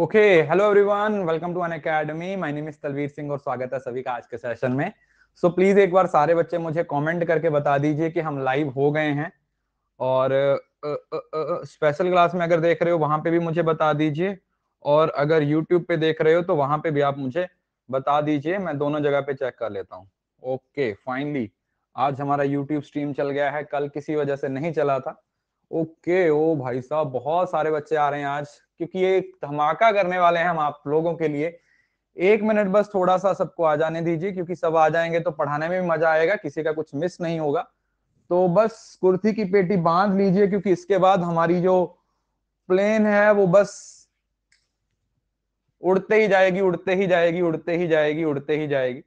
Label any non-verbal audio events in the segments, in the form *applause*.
Okay hello everyone welcome to Unacademy my name is Talveer Singh और स्वागत है सभी का आज के सेशन में सो so, प्लीज एक बार सारे बच्चे मुझे कमेंट करके बता दीजिए कि हम लाइव हो गए हैं और स्पेशल क्लास में अगर देख रहे हो वहां पे भी मुझे बता दीजिए और अगर यूट्यूब पे देख रहे हो तो वहां पे भी आप मुझे बता दीजिए मैं दोनों जगह पे चेक कर लेता हूँ ओके फाइनली आज हमारा यूट्यूब स्ट्रीम चल गया है कल किसी वजह से नहीं चला था ओके ओ भाई साहब बहुत सारे बच्चे आ रहे हैं आज क्योंकि ये धमाका करने वाले हैं हम आप लोगों के लिए एक मिनट बस थोड़ा सा सबको आ जाने दीजिए क्योंकि सब आ जाएंगे तो पढ़ाने में भी मजा आएगा किसी का कुछ मिस नहीं होगा तो बस कुर्ती की पेटी बांध लीजिए क्योंकि इसके बाद हमारी जो प्लेन है वो बस उड़ते ही जाएगी उड़ते ही जाएगी उड़ते ही जाएगी उड़ते ही जाएगी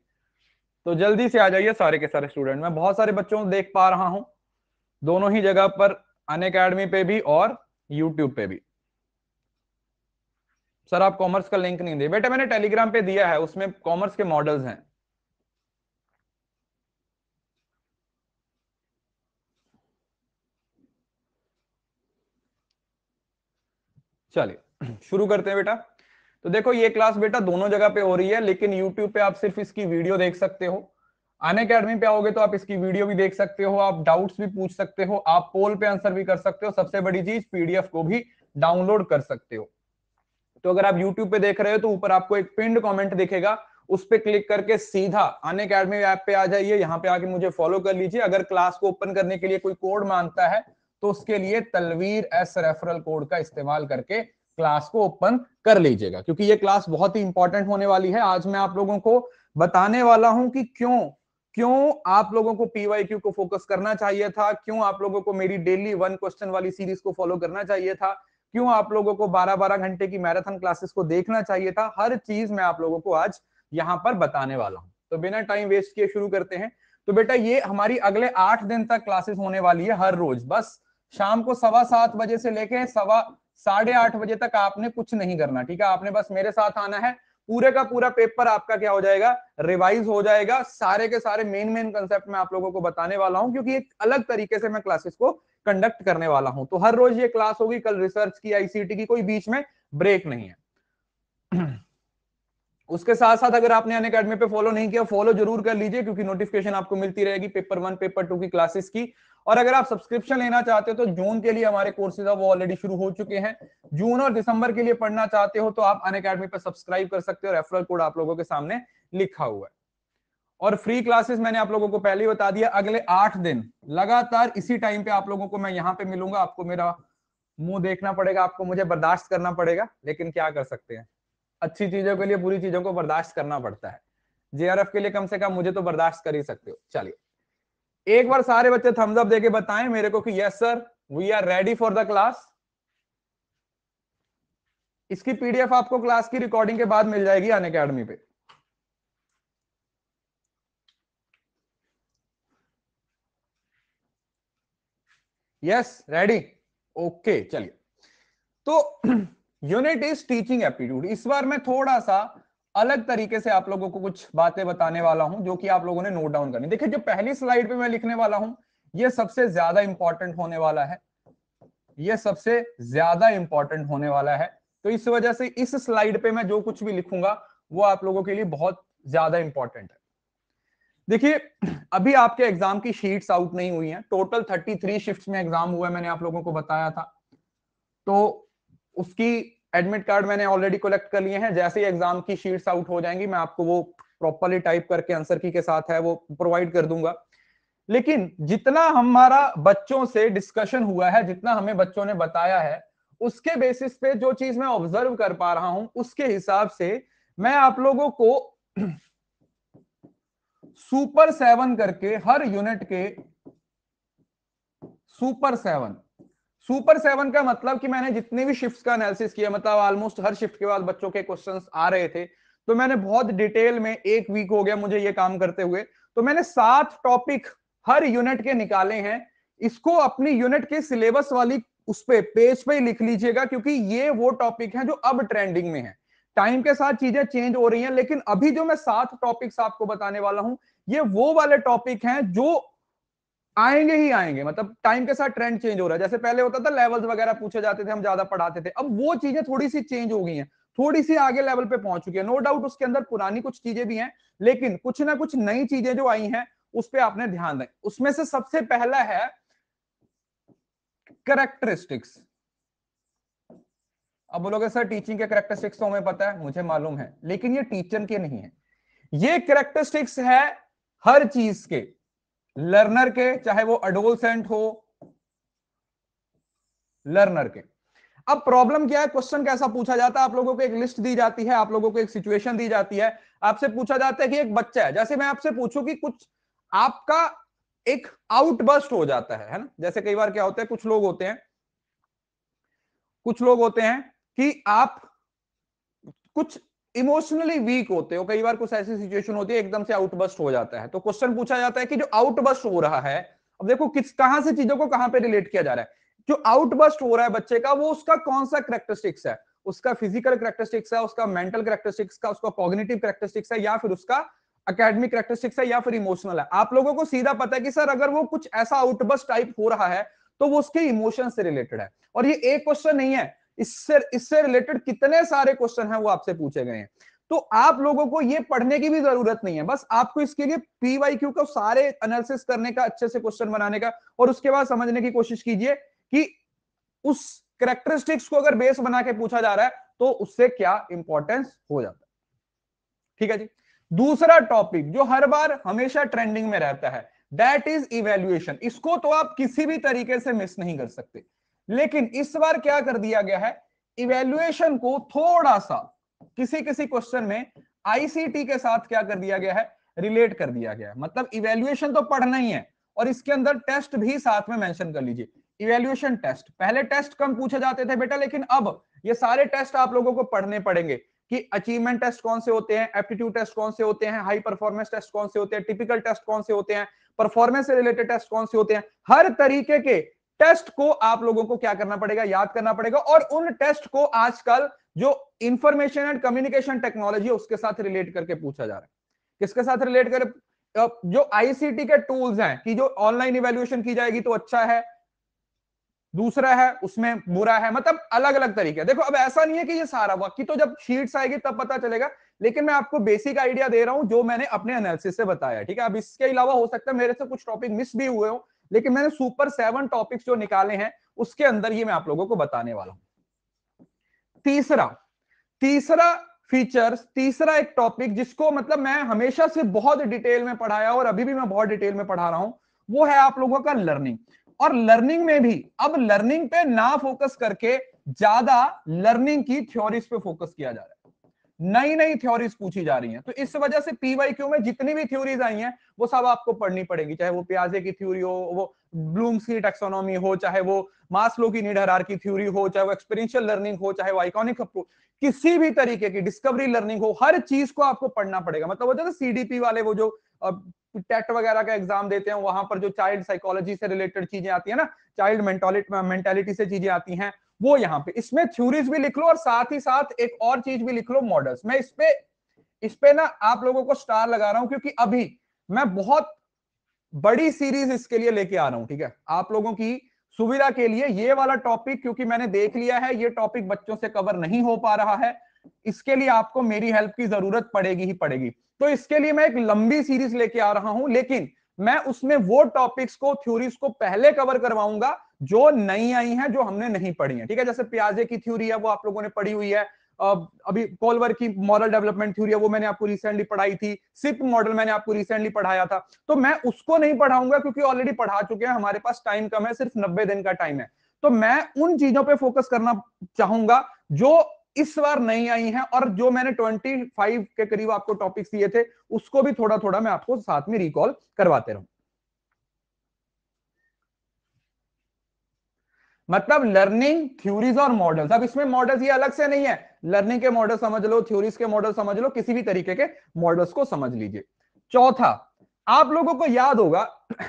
तो जल्दी से आ जाइए सारे के सारे स्टूडेंट मैं बहुत सारे बच्चों को देख पा रहा हूँ दोनों ही जगह पर अन अकेडमी पे भी और यूट्यूब पे भी सर आप कॉमर्स का लिंक नहीं दे बेटा मैंने टेलीग्राम पे दिया है उसमें कॉमर्स के मॉडल्स हैं चलिए शुरू करते हैं बेटा तो देखो ये क्लास बेटा दोनों जगह पे हो रही है लेकिन YouTube पे आप सिर्फ इसकी वीडियो देख सकते हो अन अकेडमी पे आओगे तो आप इसकी वीडियो भी देख सकते हो आप डाउट्स भी पूछ सकते हो आप पोल पे आंसर भी कर सकते हो सबसे बड़ी चीज पीडीएफ को भी डाउनलोड कर सकते हो तो अगर आप यूट्यूब पे देख रहे हो तो ऊपर आपको एक पिंड कॉमेंट दिखेगा उस पर क्लिक करके सीधा अन अकेडमी ऐप पे आ जाइए यहाँ पे आके मुझे फॉलो कर लीजिए अगर क्लास को ओपन करने के लिए कोई कोड मांगता है तो उसके लिए तलवीर एस रेफरल कोड का इस्तेमाल करके क्लास को ओपन कर लीजिएगा क्योंकि ये क्लास बहुत ही इंपॉर्टेंट होने वाली है आज मैं आप लोगों को बताने वाला हूं कि क्यों क्यों आप लोगों को पीवाईक्यू को फोकस करना चाहिए था क्यों आप लोगों को मेरी डेली वन क्वेश्चन वाली सीरीज को फॉलो करना चाहिए था क्यों आप लोगों को 12-12 घंटे की मैराथन क्लासेस को देखना चाहिए था हर चीज मैं आप लोगों को आज यहाँ पर बताने वाला हूं तो बिना टाइम वेस्ट किए शुरू करते हैं तो बेटा ये हमारी अगले आठ दिन तक क्लासेस होने वाली है हर रोज बस शाम को सवा सात बजे से लेके सवा साढ़े आठ बजे तक आपने कुछ नहीं करना ठीक है आपने बस मेरे साथ आना है पूरे का पूरा पेपर आपका क्या हो जाएगा रिवाइज हो जाएगा सारे के सारे मेन मेन कंसेप्ट में आप लोगों को बताने वाला हूं क्योंकि एक अलग तरीके से मैं क्लासेस को कंडक्ट करने वाला हूं तो हर रोज ये क्लास होगी कल रिसर्च की आईसीटी की कोई बीच में ब्रेक नहीं है उसके साथ साथ अगर आपने अन अकेडमी पे फॉलो नहीं किया फॉलो जरूर कर लीजिए क्योंकि नोटिफिकेशन आपको मिलती रहेगी पेपर वन पेपर टू की क्लासेस की और अगर आप सब्सक्रिप्शन लेना चाहते हो तो जून के लिए हमारे कोर्सेज वो ऑलरेडी शुरू हो चुके हैं जून और दिसंबर के लिए पढ़ना चाहते हो तो आप अन अकेडमी पर सब्सक्राइब कर सकते हो रेफरल कोड आप लोगों के सामने लिखा हुआ है और फ्री क्लासेस मैंने आप लोगों को पहले ही बता दिया अगले आठ दिन लगातार इसी टाइम पे आप लोगों को मैं यहाँ पे मिलूंगा आपको मेरा मुंह देखना पड़ेगा आपको मुझे बर्दाश्त करना पड़ेगा लेकिन क्या कर सकते हैं अच्छी चीजों के लिए बुरी चीजों को बर्दाश्त करना पड़ता है जेआरएफ के लिए कम से कम मुझे तो बर्दाश्त कर ही सकते हो चलिए एक बार सारे बच्चे थम्स अप देके बताएं मेरे को कि yes sir we are ready for the class इसकी पीडीएफ आपको क्लास की रिकॉर्डिंग के बाद मिल जाएगी अन अकेडमी पे यस रेडी ओके चलिए तो *clears throat* यूनिट इज टीचिंग एप्टीट्यूड इस बार मैं थोड़ा सा अलग तरीके से आप लोगों को कुछ बातें बताने वाला हूं जो कि आप लोगों ने नोट डाउन करनी देखिए जो पहली स्लाइड पे मैं लिखने वाला हूं ये सबसे ज्यादा इंपॉर्टेंट होने वाला है ये सबसे ज्यादा इंपॉर्टेंट होने वाला है तो इस वजह से इस स्लाइड पे मैं जो कुछ भी लिखूंगा वो आप लोगों के लिए बहुत ज्यादा इंपॉर्टेंट है देखिए अभी आपके एग्जाम की शीट्स आउट नहीं हुई हैं टोटल 33 शिफ्ट्स में एग्जाम हुआ है मैंने आप लोगों को बताया था तो उसकी एडमिट कार्ड मैंने ऑलरेडी कलेक्ट कर लिए हैं जैसे ही एग्जाम की शीट्स आउट हो जाएंगी मैं आपको वो प्रॉपरली टाइप करके आंसर की के साथ है वो प्रोवाइड कर दूंगा लेकिन जितना हमारा बच्चों से डिस्कशन हुआ है जितना हमें बच्चों ने बताया है उसके बेसिस पे जो चीज मैं ऑब्जर्व कर पा रहा हूं उसके हिसाब से मैं आप लोगों को सुपर सेवन करके हर यूनिट के सुपर सेवन सुपर सेवन का मतलब कि मैंने जितने भी शिफ्ट का एनालिसिस किया मतलब ऑलमोस्ट हर शिफ्ट के बाद बच्चों के क्वेश्चंस आ रहे थे तो मैंने बहुत डिटेल में एक वीक हो गया मुझे ये काम करते हुए तो मैंने सात टॉपिक हर यूनिट के निकाले हैं इसको अपनी यूनिट के सिलेबस वाली उस पे पेज पे लिख लीजिएगा क्योंकि ये वो टॉपिक है जो अब ट्रेंडिंग में है टाइम के साथ चीजें चेंज हो रही हैं लेकिन अभी जो मैं सात टॉपिक्स आपको बताने वाला हूं ये वो वाले टॉपिक हैं जो आएंगे ही आएंगे मतलब टाइम के साथ ट्रेंड चेंज हो रहा है जैसे पहले होता था लेवल्स वगैरह पूछे जाते थे हम ज्यादा पढ़ाते थे अब वो चीजें थोड़ी सी चेंज हो गई हैं थोड़ी सी आगे लेवल पे पहुंच चुकी है नो no डाउट उसके अंदर पुरानी कुछ चीजें भी हैं लेकिन कुछ ना कुछ नई चीजें जो आई हैं उस पर आपने ध्यान दें उसमें से सबसे पहला है करेक्टरिस्टिक्स अब बोलोगे सर टीचिंग के करेक्टरिस्टिक्स तो हमें पता है मुझे मालूम है लेकिन ये टीचर के नहीं है ये करेक्टरिस्टिक्स है हर चीज के लर्नर के चाहे वो अडोलसेंट हो लर्नर के अब प्रॉब्लम क्या है क्वेश्चन कैसा पूछा जाता है आप लोगों को एक लिस्ट दी जाती है आप लोगों को एक सिचुएशन दी जाती है आपसे पूछा जाता है कि एक बच्चा है जैसे मैं आपसे पूछूं कि कुछ आपका एक आउटबर्स्ट हो जाता है है ना जैसे कई बार क्या होता है कुछ लोग होते हैं कुछ लोग होते हैं कि आप कुछ इमोशनली वीक होते हो कई बार कुछ ऐसी सिचुएशन होती है एकदम से आउटबस्ट हो जाता है तो क्वेश्चन पूछा जाता है कि जो आउटबस्ट हो रहा है अब देखो किस कहां से चीजों को कहां पे रिलेट किया जा रहा है जो आउटबस्ट हो रहा है बच्चे का वो उसका कौन सा करेक्टरिस्टिक्स है उसका फिजिकल करेक्टरिस्टिक्स है उसका मेंटल करेक्टरिस्टिक्स का उसका कॉग्निटिव करेक्टरिस्टिक्स है या फिर उसका अकेडमिक करेक्टरिस्टिक्स है या फिर इमोशनल है आप लोगों को सीधा पता है कि सर अगर वो कुछ ऐसा आउटबस्ट टाइप हो रहा है तो वो उसके इमोशन से रिलेटेड है और ये एक क्वेश्चन नहीं है इससे इससे रिलेटेड कितने सारे क्वेश्चन हैं वो आपसे पूछे गए हैं तो आप लोगों को ये पढ़ने की भी जरूरत नहीं है बस आपको इसके लिए पीवाई क्यू का सारे एनालिसिस करने का अच्छे से क्वेश्चन बनाने का और उसके बाद समझने की कोशिश कीजिए कि उस करेक्टरिस्टिक्स को अगर बेस बना के पूछा जा रहा है तो उससे क्या इंपॉर्टेंस हो जाता है ठीक है जी दूसरा टॉपिक जो हर बार हमेशा ट्रेंडिंग में रहता है दैट इज इवेल्युएशन इसको तो आप किसी भी तरीके से मिस नहीं कर सकते लेकिन इस बार क्या कर दिया गया है इवेल्युएशन को थोड़ा सा किसी किसी क्वेश्चन में आईसीटी के साथ क्या कर दिया गया है रिलेट कर दिया गया है मतलब इवेल्युएशन तो पढ़ना ही है और इसके अंदर टेस्ट भी साथ में मेंशन कर लीजिए इवेल्युएशन टेस्ट पहले टेस्ट कम पूछे जाते थे बेटा लेकिन अब ये सारे टेस्ट आप लोगों को पढ़ने पड़ेंगे कि अचीवमेंट टेस्ट कौन से होते हैं एप्टीट्यूड टेस्ट कौन से होते हैं हाई परफॉर्मेंस टेस्ट कौन से होते हैं टिपिकल टेस्ट कौन से होते हैं परफॉर्मेंस से रिलेटेड टेस्ट कौन से होते हैं हर तरीके के टेस्ट को आप लोगों को क्या करना पड़ेगा याद करना पड़ेगा और उन टेस्ट को आजकल जो इंफॉर्मेशन एंड कम्युनिकेशन टेक्नोलॉजी उसके साथ रिलेट करके पूछा जा रहा है किसके साथ रिलेट कर जो आईसीटी के टूल्स हैं कि जो ऑनलाइन इवेल्युएशन की जाएगी तो अच्छा है दूसरा है उसमें बुरा है मतलब अलग अलग तरीके देखो अब ऐसा नहीं है कि ये सारा बाकी तो जब शीट्स आएगी तब पता चलेगा लेकिन मैं आपको बेसिक आइडिया दे रहा हूं जो मैंने अपने एनालिसिस से बताया ठीक है अब इसके अलावा हो सकता है मेरे से कुछ टॉपिक मिस भी हुए हो लेकिन मैंने सुपर सेवन टॉपिक्स जो निकाले हैं उसके अंदर ही मैं आप लोगों को बताने वाला हूं तीसरा तीसरा फीचर्स तीसरा एक टॉपिक जिसको मतलब मैं हमेशा से बहुत डिटेल में पढ़ाया और अभी भी मैं बहुत डिटेल में पढ़ा रहा हूं वो है आप लोगों का लर्निंग और लर्निंग में भी अब लर्निंग पे ना फोकस करके ज्यादा लर्निंग की थ्योरीज पे फोकस किया जा रहा है नई नई थ्योरीज पूछी जा रही हैं तो इस वजह से पीवाई क्यू में जितनी भी थ्योरीज आई हैं वो सब आपको पढ़नी पड़ेगी चाहे वो प्याजे की थ्योरी हो वो ब्लूम्स की टेक्सोनॉमी हो चाहे वो मास्लो की निडहरार की थ्योरी हो चाहे वो एक्सपीरियंशियल लर्निंग हो चाहे वो आइकॉनिक किसी भी तरीके की डिस्कवरी लर्निंग हो हर चीज को आपको पढ़ना पड़ेगा मतलब वो है सीडीपी वाले वो जो टेट वगैरह का एग्जाम देते हैं वहां पर जो चाइल्ड साइकोलॉजी से रिलेटेड चीजें आती है ना चाइल्ड मेंटालिटी से चीजें आती हैं वो यहाँ पे इसमें थ्यूरीज भी लिख लो और साथ ही साथ एक और चीज भी लिख लो मॉडल्स मैं इस पे इस पे ना आप लोगों को स्टार लगा रहा हूं क्योंकि अभी मैं बहुत बड़ी सीरीज इसके लिए लेके आ रहा हूं ठीक है आप लोगों की सुविधा के लिए ये वाला टॉपिक क्योंकि मैंने देख लिया है ये टॉपिक बच्चों से कवर नहीं हो पा रहा है इसके लिए आपको मेरी हेल्प की जरूरत पड़ेगी ही पड़ेगी तो इसके लिए मैं एक लंबी सीरीज लेके आ रहा हूं लेकिन मैं उसमें वो टॉपिक्स को थ्योरीज को पहले कवर करवाऊंगा जो नई आई हैं जो हमने नहीं पढ़ी है ठीक है जैसे प्याजे की थ्योरी है वो आप लोगों ने पढ़ी हुई है अभी कोलवर की मॉरल डेवलपमेंट थ्योरी है वो मैंने आपको रिसेंटली पढ़ाई थी सिप मॉडल मैंने आपको रिसेंटली पढ़ाया था तो मैं उसको नहीं पढ़ाऊंगा क्योंकि ऑलरेडी पढ़ा चुके हैं हमारे पास टाइम कम है सिर्फ नब्बे दिन का टाइम है तो मैं उन चीजों पर फोकस करना चाहूंगा जो इस बार नहीं आई है और जो मैंने 25 के करीब आपको टॉपिक्स दिए थे उसको भी थोड़ा थोड़ा मैं आपको साथ में रिकॉल करवाते रहूं मतलब लर्निंग थ्योरीज और मॉडल्स अब इसमें मॉडल्स ये अलग से नहीं है लर्निंग के मॉडल समझ लो थ्योरीज के मॉडल समझ लो किसी भी तरीके के मॉडल्स को समझ लीजिए चौथा आप लोगों को याद होगा *clears throat*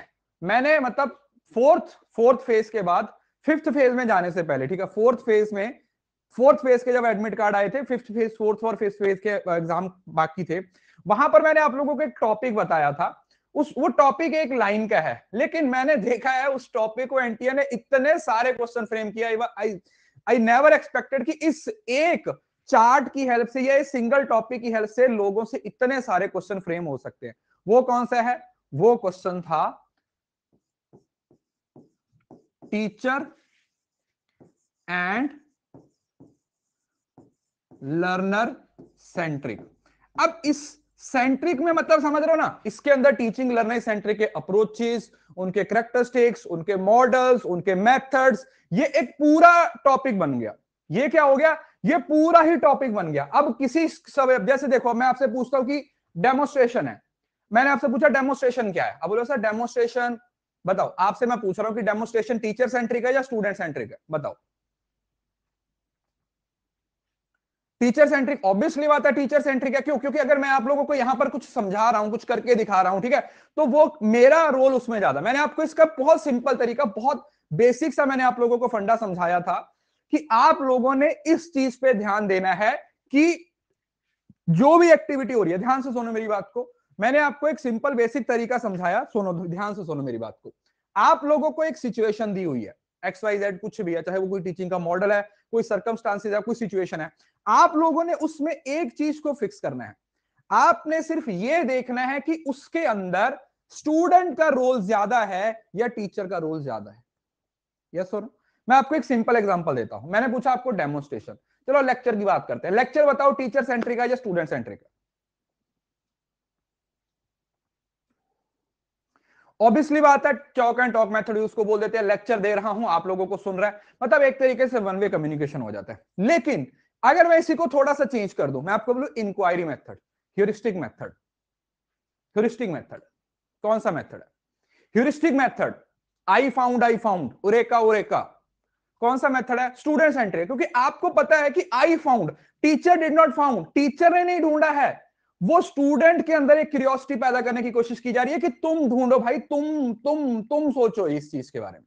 मैंने मतलब फोर्थ फोर्थ फेज के बाद फिफ्थ फेज में जाने से पहले ठीक है फोर्थ फेज में फोर्थ फेज के जब एडमिट कार्ड आए थे फिफ्थ फेज फोर्थ और फिफ्थ फेज के एग्जाम बाकी थे वहां पर मैंने आप लोगों को एक टॉपिक बताया था उस वो टॉपिक एक लाइन का है लेकिन मैंने देखा है उस टॉपिक को एनटीए ने इतने सारे क्वेश्चन फ्रेम किया आई नेवर एक्सपेक्टेड कि इस एक चार्ट की हेल्प से या इस सिंगल टॉपिक की हेल्प से लोगों से इतने सारे क्वेश्चन फ्रेम हो सकते हैं वो कौन सा है वो क्वेश्चन था टीचर एंड लर्नर सेंट्रिक अब इस सेंट्रिक में मतलब समझ रहे हो ना इसके अंदर टीचिंग लर्निंग सेंट्रिक के अप्रोचेस उनके करेक्टरिस्टिक्स उनके मॉडल्स उनके मेथड्स ये एक पूरा टॉपिक बन गया ये क्या हो गया ये पूरा ही टॉपिक बन गया अब किसी सब जैसे देखो मैं आपसे पूछता हूं कि डेमोस्ट्रेशन है मैंने आपसे पूछा डेमोस्ट्रेशन क्या है अब बोलो सर डेमोस्ट्रेशन बताओ आपसे मैं पूछ रहा हूँ कि डेमोस्ट्रेशन टीचर सेंट्रिक है या स्टूडेंट सेंट्रिक है बताओ टीचर सेंट्रिक ऑब्वियसली बात है टीचर सेंट्रिक है क्यों क्योंकि अगर मैं आप लोगों को यहां पर कुछ समझा रहा हूं कुछ करके दिखा रहा हूं ठीक है तो वो मेरा रोल उसमें ज्यादा मैंने आपको इसका बहुत सिंपल तरीका बहुत बेसिक सा मैंने आप लोगों को फंडा समझाया था कि आप लोगों ने इस चीज पे ध्यान देना है कि जो भी एक्टिविटी हो रही है ध्यान से सुनो मेरी बात को मैंने आपको एक सिंपल बेसिक तरीका समझाया सुनो ध्यान से सुनो मेरी बात को आप लोगों को एक सिचुएशन दी हुई है एक्स वाई जेड कुछ भी है चाहे वो कोई टीचिंग का मॉडल है कोई सर्कमस्टांसिस है कोई सिचुएशन है आप लोगों ने उसमें एक चीज को फिक्स करना है आपने सिर्फ ये देखना है कि उसके अंदर स्टूडेंट का रोल ज्यादा है या टीचर का रोल ज्यादा है यस और मैं आपको एक सिंपल एग्जांपल देता हूं मैंने पूछा आपको डेमोन्स्ट्रेशन चलो लेक्चर की बात करते हैं लेक्चर बताओ टीचर सेंट्रिक है या स्टूडेंट सेंट्रिक है ऑब्वियसली बात है chalk and talk method use को बोल देते हैं लेक्चर दे रहा हूं आप लोगों को सुन रहा है मतलब एक तरीके से वन वे कम्युनिकेशन हो जाता है लेकिन अगर मैं इसी को थोड़ा सा चेंज कर दू मैं आपको बोलू inquiry method heuristic method heuristic method कौन सा मेथड है heuristic method I found I found eureka eureka कौन सा मेथड है स्टूडेंट सेंटर क्योंकि आपको पता है कि I found teacher did not found teacher ने नहीं ढूंढा है वो स्टूडेंट के अंदर एक क्यूरियोसिटी पैदा करने की कोशिश की जा रही है कि तुम ढूंढो भाई तुम तुम तुम सोचो इस चीज के बारे में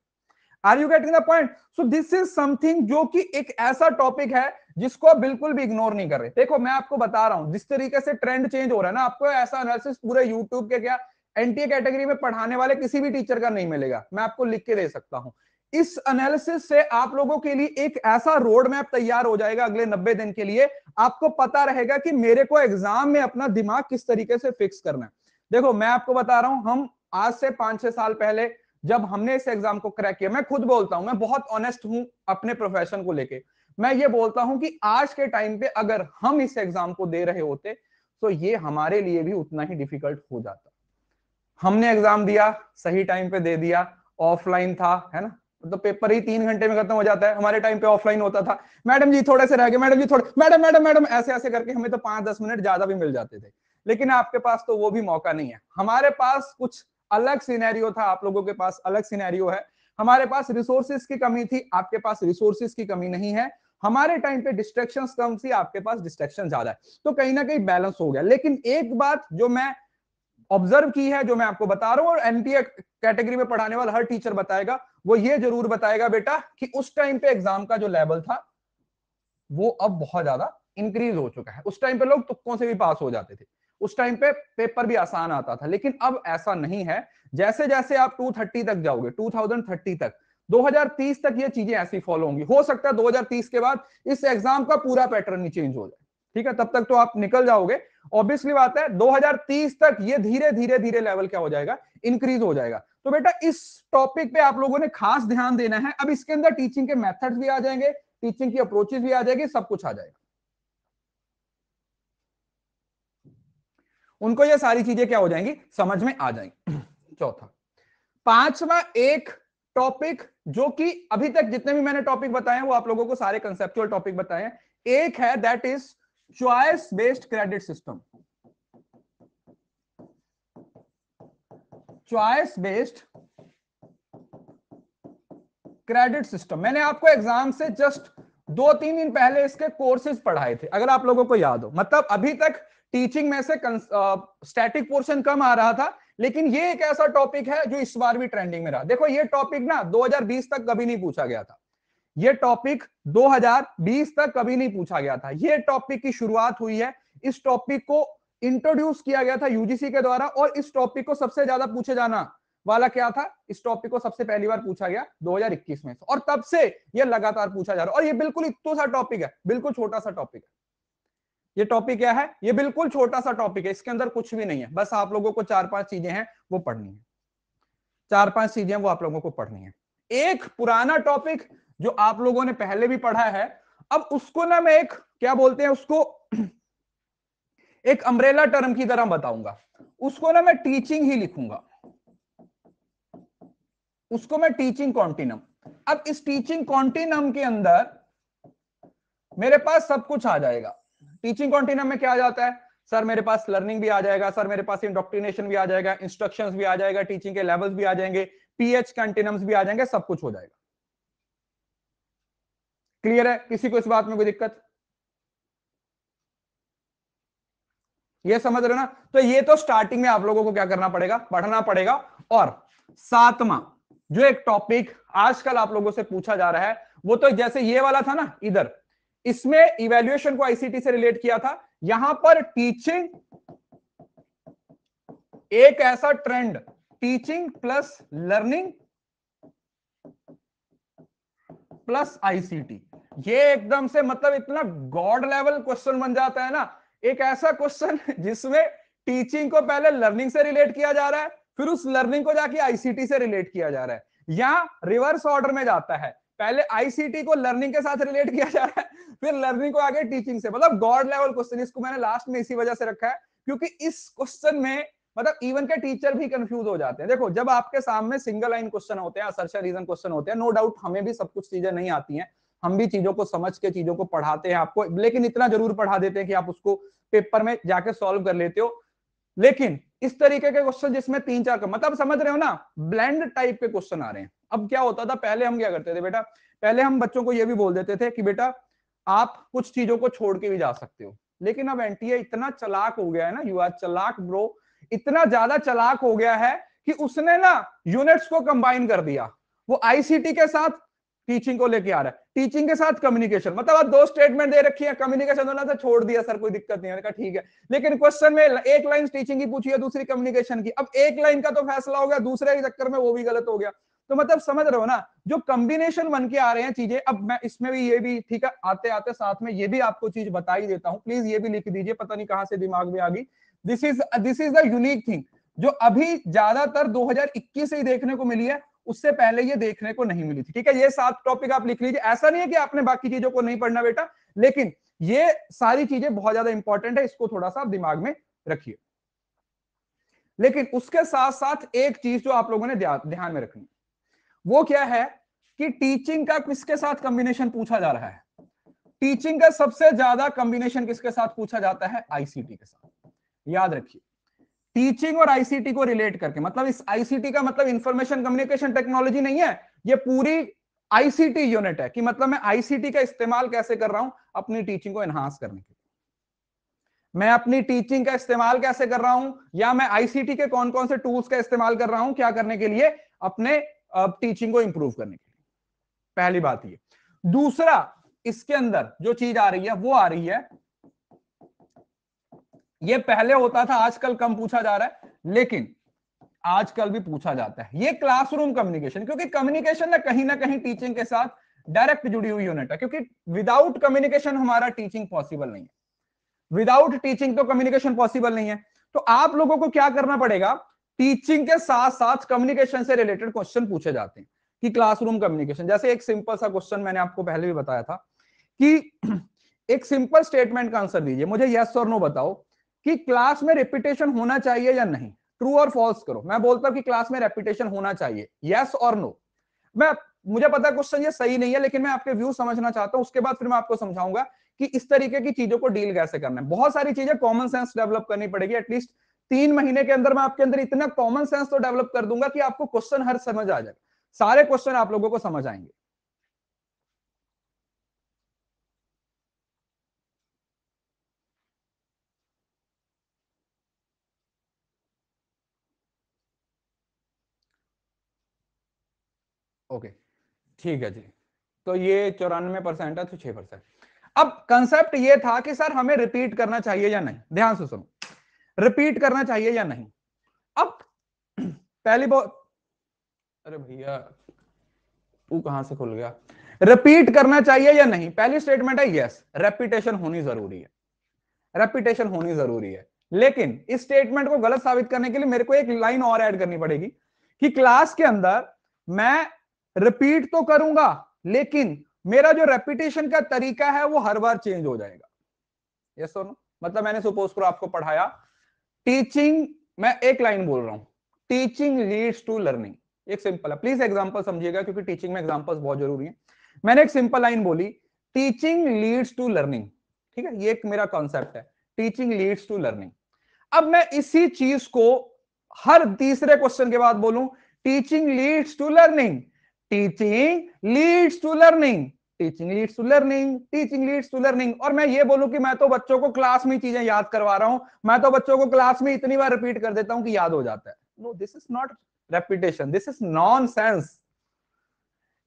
are you getting the point so this is something जो कि एक ऐसा टॉपिक है जिसको आप बिल्कुल भी इग्नोर नहीं कर रहे देखो मैं आपको बता रहा हूं जिस तरीके से ट्रेंड चेंज हो रहा है ना आपको ऐसा एनालिसिस पूरे यूट्यूब के क्या एनटीए कैटेगरी में पढ़ाने वाले किसी भी टीचर का नहीं मिलेगा मैं आपको लिख के दे सकता हूं इस एनालिसिस से आप लोगों के लिए एक ऐसा रोड मैप तैयार हो जाएगा अगले नब्बे दिन के लिए आपको पता रहेगा कि मेरे को एग्जाम में अपना दिमाग किस तरीके से फिक्स करना है देखो मैं आपको बता रहा हूं हम आज से पांच छह साल पहले जब हमने इस एग्जाम को क्रैक किया मैं खुद बोलता हूं मैं बहुत ऑनेस्ट हूं अपने प्रोफेशन को लेके मैं ये बोलता हूं कि आज के टाइम पे अगर हम इस एग्जाम को दे रहे होते तो ये हमारे लिए भी उतना ही डिफिकल्ट हो जाता हमने एग्जाम दिया सही टाइम पे दे दिया ऑफलाइन था है ना तो मतलब पेपर ही तीन घंटे में खत्म हो जाता है हमारे टाइम पे ऑफलाइन होता था मैडम जी थोड़े से रह गए मैडम जी थोड़े मैडम मैडम मैडम ऐसे ऐसे करके हमें तो पांच दस मिनट ज्यादा भी मिल जाते थे लेकिन आपके पास तो वो भी मौका नहीं है हमारे पास कुछ अलग सिनेरियो था आप लोगों के पास अलग सिनेरियो है हमारे पास रिसोर्सेज की कमी थी आपके पास रिसोर्सेज की कमी नहीं है हमारे टाइम पे डिस्ट्रेक्शन कम थी आपके पास डिस्ट्रेक्शन ज्यादा है तो कहीं ना कहीं बैलेंस हो गया लेकिन एक बात जो मैं ऑब्जर्व की है जो मैं आपको बता रहा हूँ और एनपीए कैटेगरी में पढ़ाने वाला हर टीचर बताएगा वो ये जरूर बताएगा बेटा कि उस टाइम पे एग्जाम का जो लेवल था वो अब बहुत ज्यादा इंक्रीज हो चुका है उस टाइम पे लोग तुक्कों से भी पास हो जाते थे उस टाइम पे पेपर भी आसान आता था लेकिन अब ऐसा नहीं है जैसे जैसे आप 230 तक जाओगे 2030 तक 2030 तक ये चीजें ऐसी फॉलो होंगी हो सकता है 2030 के बाद इस एग्जाम का पूरा पैटर्न ही चेंज हो जाए ठीक है तब तक तो आप निकल जाओगे ऑब्वियसली बात है 2030 तक ये धीरे धीरे धीरे लेवल क्या हो जाएगा इंक्रीज हो जाएगा तो बेटा इस टॉपिक पे आप लोगों ने खास ध्यान देना है अब इसके अंदर टीचिंग के मेथड्स भी आ जाएंगे टीचिंग की अप्रोचेस भी आ जाएगी सब कुछ आ जाएगा उनको ये सारी चीजें क्या हो जाएंगी समझ में आ जाएंगी *clears throat* चौथा पांचवा एक टॉपिक जो कि अभी तक जितने भी मैंने टॉपिक बताए वो आप लोगों को सारे कंसेप्चुअल टॉपिक बताए हैं एक है that is choice based credit system choice based credit system मैंने आपको एग्जाम से जस्ट दो तीन दिन पहले इसके कोर्सेज पढ़ाए थे अगर आप लोगों को याद हो मतलब अभी तक टीचिंग में से स्टैटिक पोर्शन कम आ रहा था लेकिन ये एक ऐसा टॉपिक है जो इस बार भी ट्रेंडिंग में रहा देखो ये टॉपिक ना 2020 तक कभी नहीं पूछा गया था ये टॉपिक 2020 तक कभी नहीं पूछा गया था ये टॉपिक की शुरुआत हुई है इस टॉपिक को इंट्रोड्यूस किया गया था यूजीसी के द्वारा और इस टॉपिक को सबसे ज्यादा पूछे जाना वाला क्या था इस टॉपिक को सबसे पहली बार पूछा गया 2021 में और तब से यह लगातार पूछा जा रहा और ये बिल्कुल इतना सा टॉपिक है बिल्कुल छोटा सा टॉपिक है ये टॉपिक क्या है ये बिल्कुल छोटा सा टॉपिक है इसके अंदर कुछ भी नहीं है बस आप लोगों को चार पांच चीजें हैं वो पढ़नी है चार पांच चीजें वो आप लोगों को पढ़नी है एक पुराना टॉपिक जो आप लोगों ने पहले भी पढ़ा है अब उसको ना मैं एक क्या बोलते हैं उसको *clears throat* एक अम्ब्रेला टर्म की तरह बताऊंगा उसको ना मैं टीचिंग ही लिखूंगा उसको मैं टीचिंग कॉन्टिनम अब इस टीचिंग कॉन्टिनम के अंदर मेरे पास सब कुछ आ जाएगा टीचिंग कॉन्टिनम में क्या आ जाता है सर मेरे पास लर्निंग भी आ जाएगा सर मेरे पास इंडोक्ट्रिनेशन भी आ जाएगा इंस्ट्रक्शन भी आ जाएगा टीचिंग के लेवल्स भी आ जाएंगे पीएच कंटिनम्स भी आ जाएंगे सब कुछ हो जाएगा क्लियर है किसी को इस बात में कोई दिक्कत ये समझ रहे ना तो ये तो स्टार्टिंग में आप लोगों को क्या करना पड़ेगा पढ़ना पड़ेगा और सातवा जो एक टॉपिक आजकल आप लोगों से पूछा जा रहा है वो तो जैसे ये वाला था ना इधर इसमें इवेल्युएशन को आईसीटी से रिलेट किया था यहां पर टीचिंग एक ऐसा trend teaching plus learning plus ICT ये एकदम से मतलब इतना गॉड लेवल क्वेश्चन बन जाता है ना एक ऐसा क्वेश्चन जिसमें टीचिंग को पहले लर्निंग से रिलेट किया जा रहा है फिर उस लर्निंग को जाके आईसीटी से रिलेट किया जा रहा है या रिवर्स ऑर्डर में जाता है पहले आईसीटी को लर्निंग के साथ रिलेट किया जा रहा है फिर लर्निंग को आगे टीचिंग से मतलब गॉड लेवल क्वेश्चन इसको मैंने लास्ट में इसी वजह से रखा है क्योंकि इस क्वेश्चन में मतलब इवन के टीचर भी कंफ्यूज हो जाते हैं देखो जब आपके सामने सिंगल लाइन क्वेश्चन होते हैं रीजन क्वेश्चन होते हैं नो डाउट हमें भी सब कुछ चीजें नहीं आती हैं हम भी चीजों को समझ के चीजों को पढ़ाते हैं आपको लेकिन इतना जरूर पढ़ा देते हैं कि आप उसको पेपर में जाके सॉल्व कर लेते हो लेकिन इस तरीके के क्वेश्चन जिसमें तीन चार मतलब समझ रहे हो ना ब्लैंड टाइप के क्वेश्चन आ रहे हैं अब क्या होता था पहले हम क्या करते थे बेटा पहले हम बच्चों को यह भी बोल देते थे कि बेटा आप कुछ चीजों को छोड़ के भी जा सकते हो लेकिन अब एनटीए इतना चलाक हो गया है ना यू आर चलाक ब्रो इतना ज्यादा चलाक हो गया है कि उसने ना यूनिट्स को कंबाइन कर दिया वो आईसीटी के साथ टीचिंग को लेके आ रहा है टीचिंग के साथ कम्युनिकेशन मतलब आप दो स्टेटमेंट दे रखी है कम्युनिकेशन दोनों से छोड़ दिया सर कोई दिक्कत नहीं है ठीक है लेकिन क्वेश्चन में एक लाइन टीचिंग की पूछी है दूसरी कम्युनिकेशन की अब एक लाइन का तो फैसला हो गया दूसरे चक्कर में वो भी गलत हो गया तो मतलब समझ रहे हो ना जो कम्बिनेशन बन के आ रहे हैं चीजें अब मैं इसमें भी ये भी ठीक है आते आते साथ में ये भी आपको चीज बता ही देता हूँ प्लीज ये भी लिख दीजिए पता नहीं कहां से दिमाग में आ गई this is this is the unique thing जो अभी ज्यादातर 2021 से ही देखने को मिली है उससे पहले ये देखने को नहीं मिली थी ठीक है ये सात टॉपिक आप लिख लीजिए ऐसा नहीं है कि आपने बाकी चीजों को नहीं पढ़ना बेटा लेकिन ये सारी चीजें बहुत ज्यादा इंपॉर्टेंट है इसको थोड़ा सा दिमाग में रखिए लेकिन उसके साथ साथ एक चीज जो आप लोगों ने ध्यान में रखनी वो क्या है कि टीचिंग का किसके साथ कॉम्बिनेशन पूछा जा रहा है टीचिंग का सबसे ज्यादा कॉम्बिनेशन किसके साथ पूछा जाता है आईसीटी के साथ याद रखिए टीचिंग और आईसीटी को रिलेट करके मतलब इस आईसीटी का मतलब इंफॉर्मेशन कम्युनिकेशन टेक्नोलॉजी नहीं है ये पूरी आईसीटी यूनिट है कि मतलब मैं आईसीटी का इस्तेमाल कैसे कर रहा हूं अपनी टीचिंग को एनहांस करने के लिए मैं अपनी टीचिंग का इस्तेमाल कैसे कर रहा हूं या मैं आईसीटी के कौन कौन से टूल्स का इस्तेमाल कर रहा हूं क्या करने के लिए अपने टीचिंग को इंप्रूव करने के लिए पहली बात ये दूसरा इसके अंदर जो चीज आ रही है वो आ रही है ये पहले होता था आजकल कम पूछा जा रहा है लेकिन आजकल भी पूछा जाता है ये क्लासरूम कम्युनिकेशन क्योंकि कम्युनिकेशन ना कहीं ना कहीं टीचिंग के साथ डायरेक्ट जुड़ी हुई यूनिट है क्योंकि विदाउट कम्युनिकेशन हमारा टीचिंग पॉसिबल नहीं है विदाउट टीचिंग तो कम्युनिकेशन पॉसिबल नहीं है तो आप लोगों को क्या करना पड़ेगा टीचिंग के साथ साथ कम्युनिकेशन से रिलेटेड क्वेश्चन पूछे जाते हैं कि क्लासरूम कम्युनिकेशन जैसे एक सिंपल सा क्वेश्चन मैंने आपको पहले भी बताया था कि *clears throat* एक सिंपल स्टेटमेंट का आंसर दीजिए मुझे यस और नो बताओ कि क्लास में रेपिटेशन होना चाहिए या नहीं ट्रू और फॉल्स करो मैं बोलता हूं कि क्लास में रेपिटेशन होना चाहिए यस और नो मैं मुझे पता क्वेश्चन ये सही नहीं है लेकिन मैं आपके व्यू समझना चाहता हूं उसके बाद फिर मैं आपको समझाऊंगा कि इस तरीके की चीजों को डील कैसे करना है बहुत सारी चीजें कॉमन सेंस डेवलप करनी पड़ेगी एटलीस्ट तीन महीने के अंदर मैं आपके अंदर इतना कॉमन सेंस तो डेवलप कर दूंगा कि आपको क्वेश्चन हर समझ आ जाएगा सारे क्वेश्चन आप लोगों को समझ आएंगे ओके ठीक है जी तो ये चौरानवे परसेंट है तो छह परसेंट अब कंसेप्ट ये था कि सर हमें रिपीट करना चाहिए या नहीं ध्यान से सुनो रिपीट करना चाहिए या नहीं अब *clears throat* पहली बहुत अरे भैया तू कहां से खुल गया रिपीट करना चाहिए या नहीं पहली स्टेटमेंट है यस रेपिटेशन होनी जरूरी है रेपिटेशन होनी जरूरी है लेकिन इस स्टेटमेंट को गलत साबित करने के लिए मेरे को एक लाइन और ऐड करनी पड़ेगी कि क्लास के अंदर मैं रिपीट तो करूंगा लेकिन मेरा जो रेपिटेशन का तरीका है वो हर बार चेंज हो जाएगा यस yes नो मतलब मैंने सपोज करो आपको पढ़ाया टीचिंग मैं एक लाइन बोल रहा हूं टीचिंग लीड्स टू लर्निंग एक सिंपल है प्लीज एग्जांपल समझिएगा क्योंकि टीचिंग में एग्जांपल्स बहुत जरूरी है मैंने एक सिंपल लाइन बोली टीचिंग लीड्स टू लर्निंग ठीक है ये एक मेरा कॉन्सेप्ट है टीचिंग लीड्स टू लर्निंग अब मैं इसी चीज को हर तीसरे क्वेश्चन के बाद बोलूं teaching leads to learning teaching leads to learning teaching leads to learning teaching leads to learning और मैं ये बोलूं कि मैं तो बच्चों को क्लास में चीजें याद करवा रहा हूं मैं तो बच्चों को क्लास में इतनी बार रिपीट कर देता हूं कि याद हो जाता है no this is not repetition this is non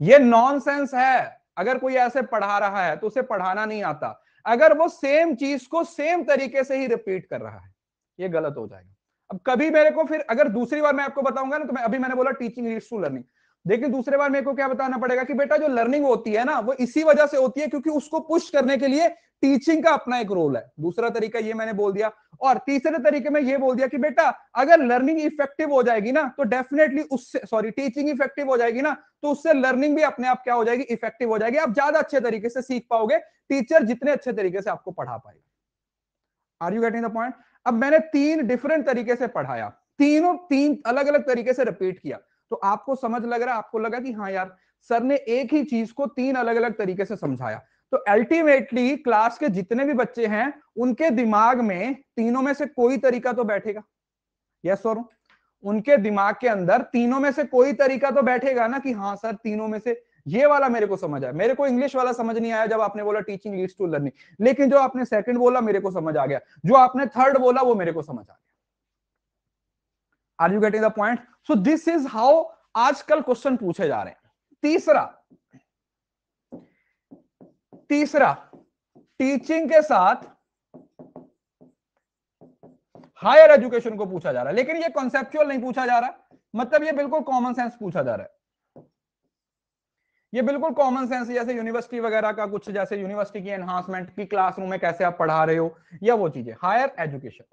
ये नॉन है अगर कोई ऐसे पढ़ा रहा है तो उसे पढ़ाना नहीं आता अगर वो सेम चीज को सेम तरीके से ही रिपीट कर रहा है ये गलत हो जाएगा अब कभी मेरे को फिर अगर दूसरी बार मैं आपको बताऊंगा ना तो मैं अभी मैंने बोला टीचिंग लीड्स टू लर्निंग लेकिन दूसरे बार मेरे को क्या बताना पड़ेगा कि बेटा जो लर्निंग होती है ना वो इसी वजह से होती है क्योंकि उसको पुश करने के लिए टीचिंग का अपना एक रोल है दूसरा तरीका ये मैंने बोल दिया और तीसरे तरीके में ये बोल दिया कि बेटा अगर लर्निंग इफेक्टिव हो जाएगी ना तो डेफिनेटली उससे सॉरी टीचिंग इफेक्टिव हो जाएगी ना तो उससे लर्निंग भी अपने आप क्या हो जाएगी इफेक्टिव हो जाएगी आप ज्यादा अच्छे तरीके से सीख पाओगे टीचर जितने अच्छे तरीके से आपको पढ़ा पाएगा are you getting the point अब मैंने तीन डिफरेंट तरीके से पढ़ाया तीनों तीन अलग अलग तरीके से रिपीट किया तो आपको समझ लग रहा है आपको लगा कि हाँ यार सर ने एक ही चीज को तीन अलग अलग तरीके से समझाया तो अल्टीमेटली क्लास के जितने भी बच्चे हैं उनके दिमाग में तीनों में से कोई तरीका तो बैठेगा यस सर उनके दिमाग के अंदर तीनों में से कोई तरीका तो बैठेगा ना कि हाँ सर तीनों में से ये वाला मेरे को समझ आया मेरे को इंग्लिश वाला समझ नहीं आया जब आपने बोला टीचिंग लीड्स टू लर्निंग लेकिन जो आपने सेकंड बोला मेरे को समझ आ गया जो आपने थर्ड बोला वो मेरे को समझ आ गया are you getting the point so this is how आजकल क्वेश्चन पूछे जा रहे हैं तीसरा तीसरा टीचिंग के साथ हायर एजुकेशन को पूछा जा रहा है लेकिन ये कॉन्सेप्चुअल नहीं पूछा जा रहा मतलब ये बिल्कुल कॉमन सेंस पूछा जा रहा है ये बिल्कुल कॉमन सेंस जैसे यूनिवर्सिटी वगैरह का कुछ जैसे यूनिवर्सिटी की एनहांसमेंट की क्लासरूम में कैसे आप पढ़ा रहे हो या वो चीजें हायर एजुकेशन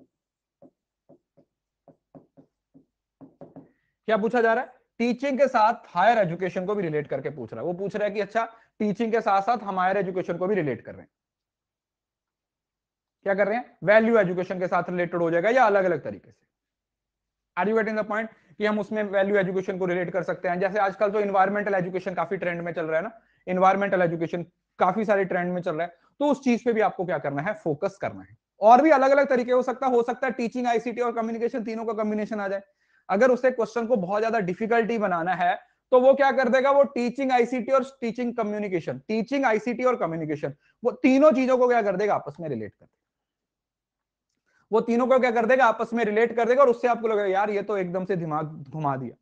क्या पूछा जा रहा है टीचिंग के साथ हायर एजुकेशन को भी रिलेट करके पूछ रहा है वो पूछ रहा है कि अच्छा टीचिंग के साथ साथ हम हायर एजुकेशन को भी रिलेट कर रहे हैं क्या कर रहे हैं वैल्यू एजुकेशन के साथ रिलेटेड हो जाएगा या अलग अलग तरीके से are you getting the point कि हम उसमें वैल्यू एजुकेशन को रिलेट कर सकते हैं जैसे आजकल तो इन्वायरमेंटल एजुकेशन काफी ट्रेंड में चल रहा है ना इन्वायरमेंटल एजुकेशन काफी सारे ट्रेंड में चल रहा है तो उस चीज पे भी आपको क्या करना है फोकस करना है और भी अलग अलग तरीके हो सकता हो सकता है टीचिंग आईसीटी और कम्युनिकेशन तीनों का कम्बिनेशन आ जाए अगर उसे क्वेश्चन को बहुत ज्यादा डिफिकल्टी बनाना है तो वो क्या कर देगा वो टीचिंग आईसीटी और टीचिंग कम्युनिकेशन टीचिंग आईसीटी और कम्युनिकेशन वो तीनों चीजों को क्या कर देगा आपस में रिलेट कर वो तीनों को क्या कर देगा आपस में रिलेट कर देगा और उससे आपको लगेगा यार ये तो एकदम से दिमाग घुमा दिया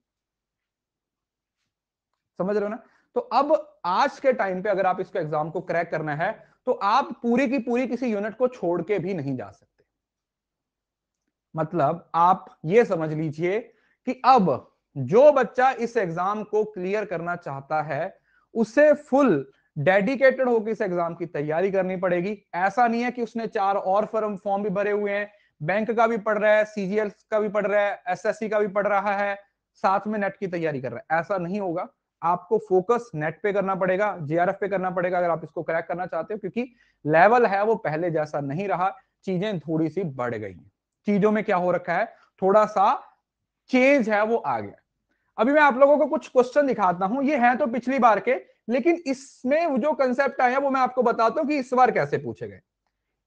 समझ रहे हो ना तो अब आज के टाइम पे अगर आप इसको एग्जाम को क्रैक करना है तो आप पूरी की पूरी किसी यूनिट को छोड़ के भी नहीं जा सकते मतलब आप ये समझ लीजिए कि अब जो बच्चा इस एग्जाम को क्लियर करना चाहता है उसे फुल डेडिकेटेड होकर इस एग्जाम की तैयारी करनी पड़ेगी ऐसा नहीं है कि उसने चार और फॉर्म फॉर्म भी भरे हुए हैं बैंक का भी पढ़ रहा है सीजीएल का भी पढ़ रहा है एस का भी पढ़ रहा है साथ में नेट की तैयारी कर रहा है ऐसा नहीं होगा आपको फोकस नेट पे करना पड़ेगा जीआरएफ पे करना पड़ेगा अगर आप इसको क्रैक करना चाहते हो क्योंकि लेवल है वो पहले जैसा नहीं रहा चीजें थोड़ी सी बढ़ गई हैं चीजों में क्या हो रखा है थोड़ा सा चेंज है वो आ गया अभी मैं आप लोगों को कुछ क्वेश्चन दिखाता हूं ये है तो पिछली बार के लेकिन इसमें जो कंसेप्ट आया वो मैं आपको बताता हूं कि इस बार कैसे पूछे गए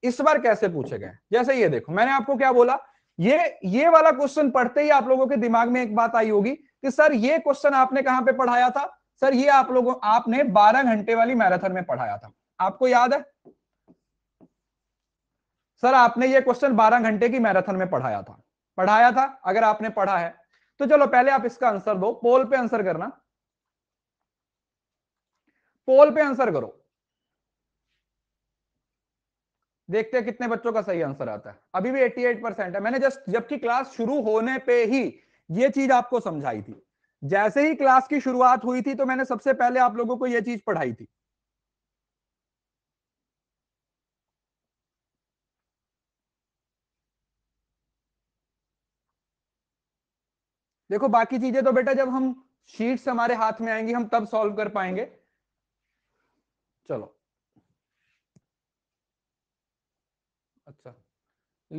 इस बार कैसे पूछे गए जैसे ये देखो मैंने आपको क्या बोला ये ये वाला क्वेश्चन पढ़ते ही आप लोगों के दिमाग में एक बात आई होगी कि सर ये क्वेश्चन आपने कहां पे पढ़ाया था सर ये आप लोगों आपने 12 घंटे वाली मैराथन में पढ़ाया था आपको याद है सर आपने ये क्वेश्चन 12 घंटे की मैराथन में पढ़ाया था पढ़ाया था अगर आपने पढ़ा है तो चलो पहले आप इसका आंसर दो पोल पे आंसर करना पोल पे आंसर करो देखते हैं कितने बच्चों का सही आंसर आता है अभी भी 88 परसेंट है मैंने जस्ट जबकि क्लास शुरू होने पे ही ये चीज आपको समझाई थी जैसे ही क्लास की शुरुआत हुई थी तो मैंने सबसे पहले आप लोगों को यह चीज पढ़ाई थी देखो बाकी चीजें तो बेटा जब हम शीट्स हमारे हाथ में आएंगी हम तब सॉल्व कर पाएंगे चलो अच्छा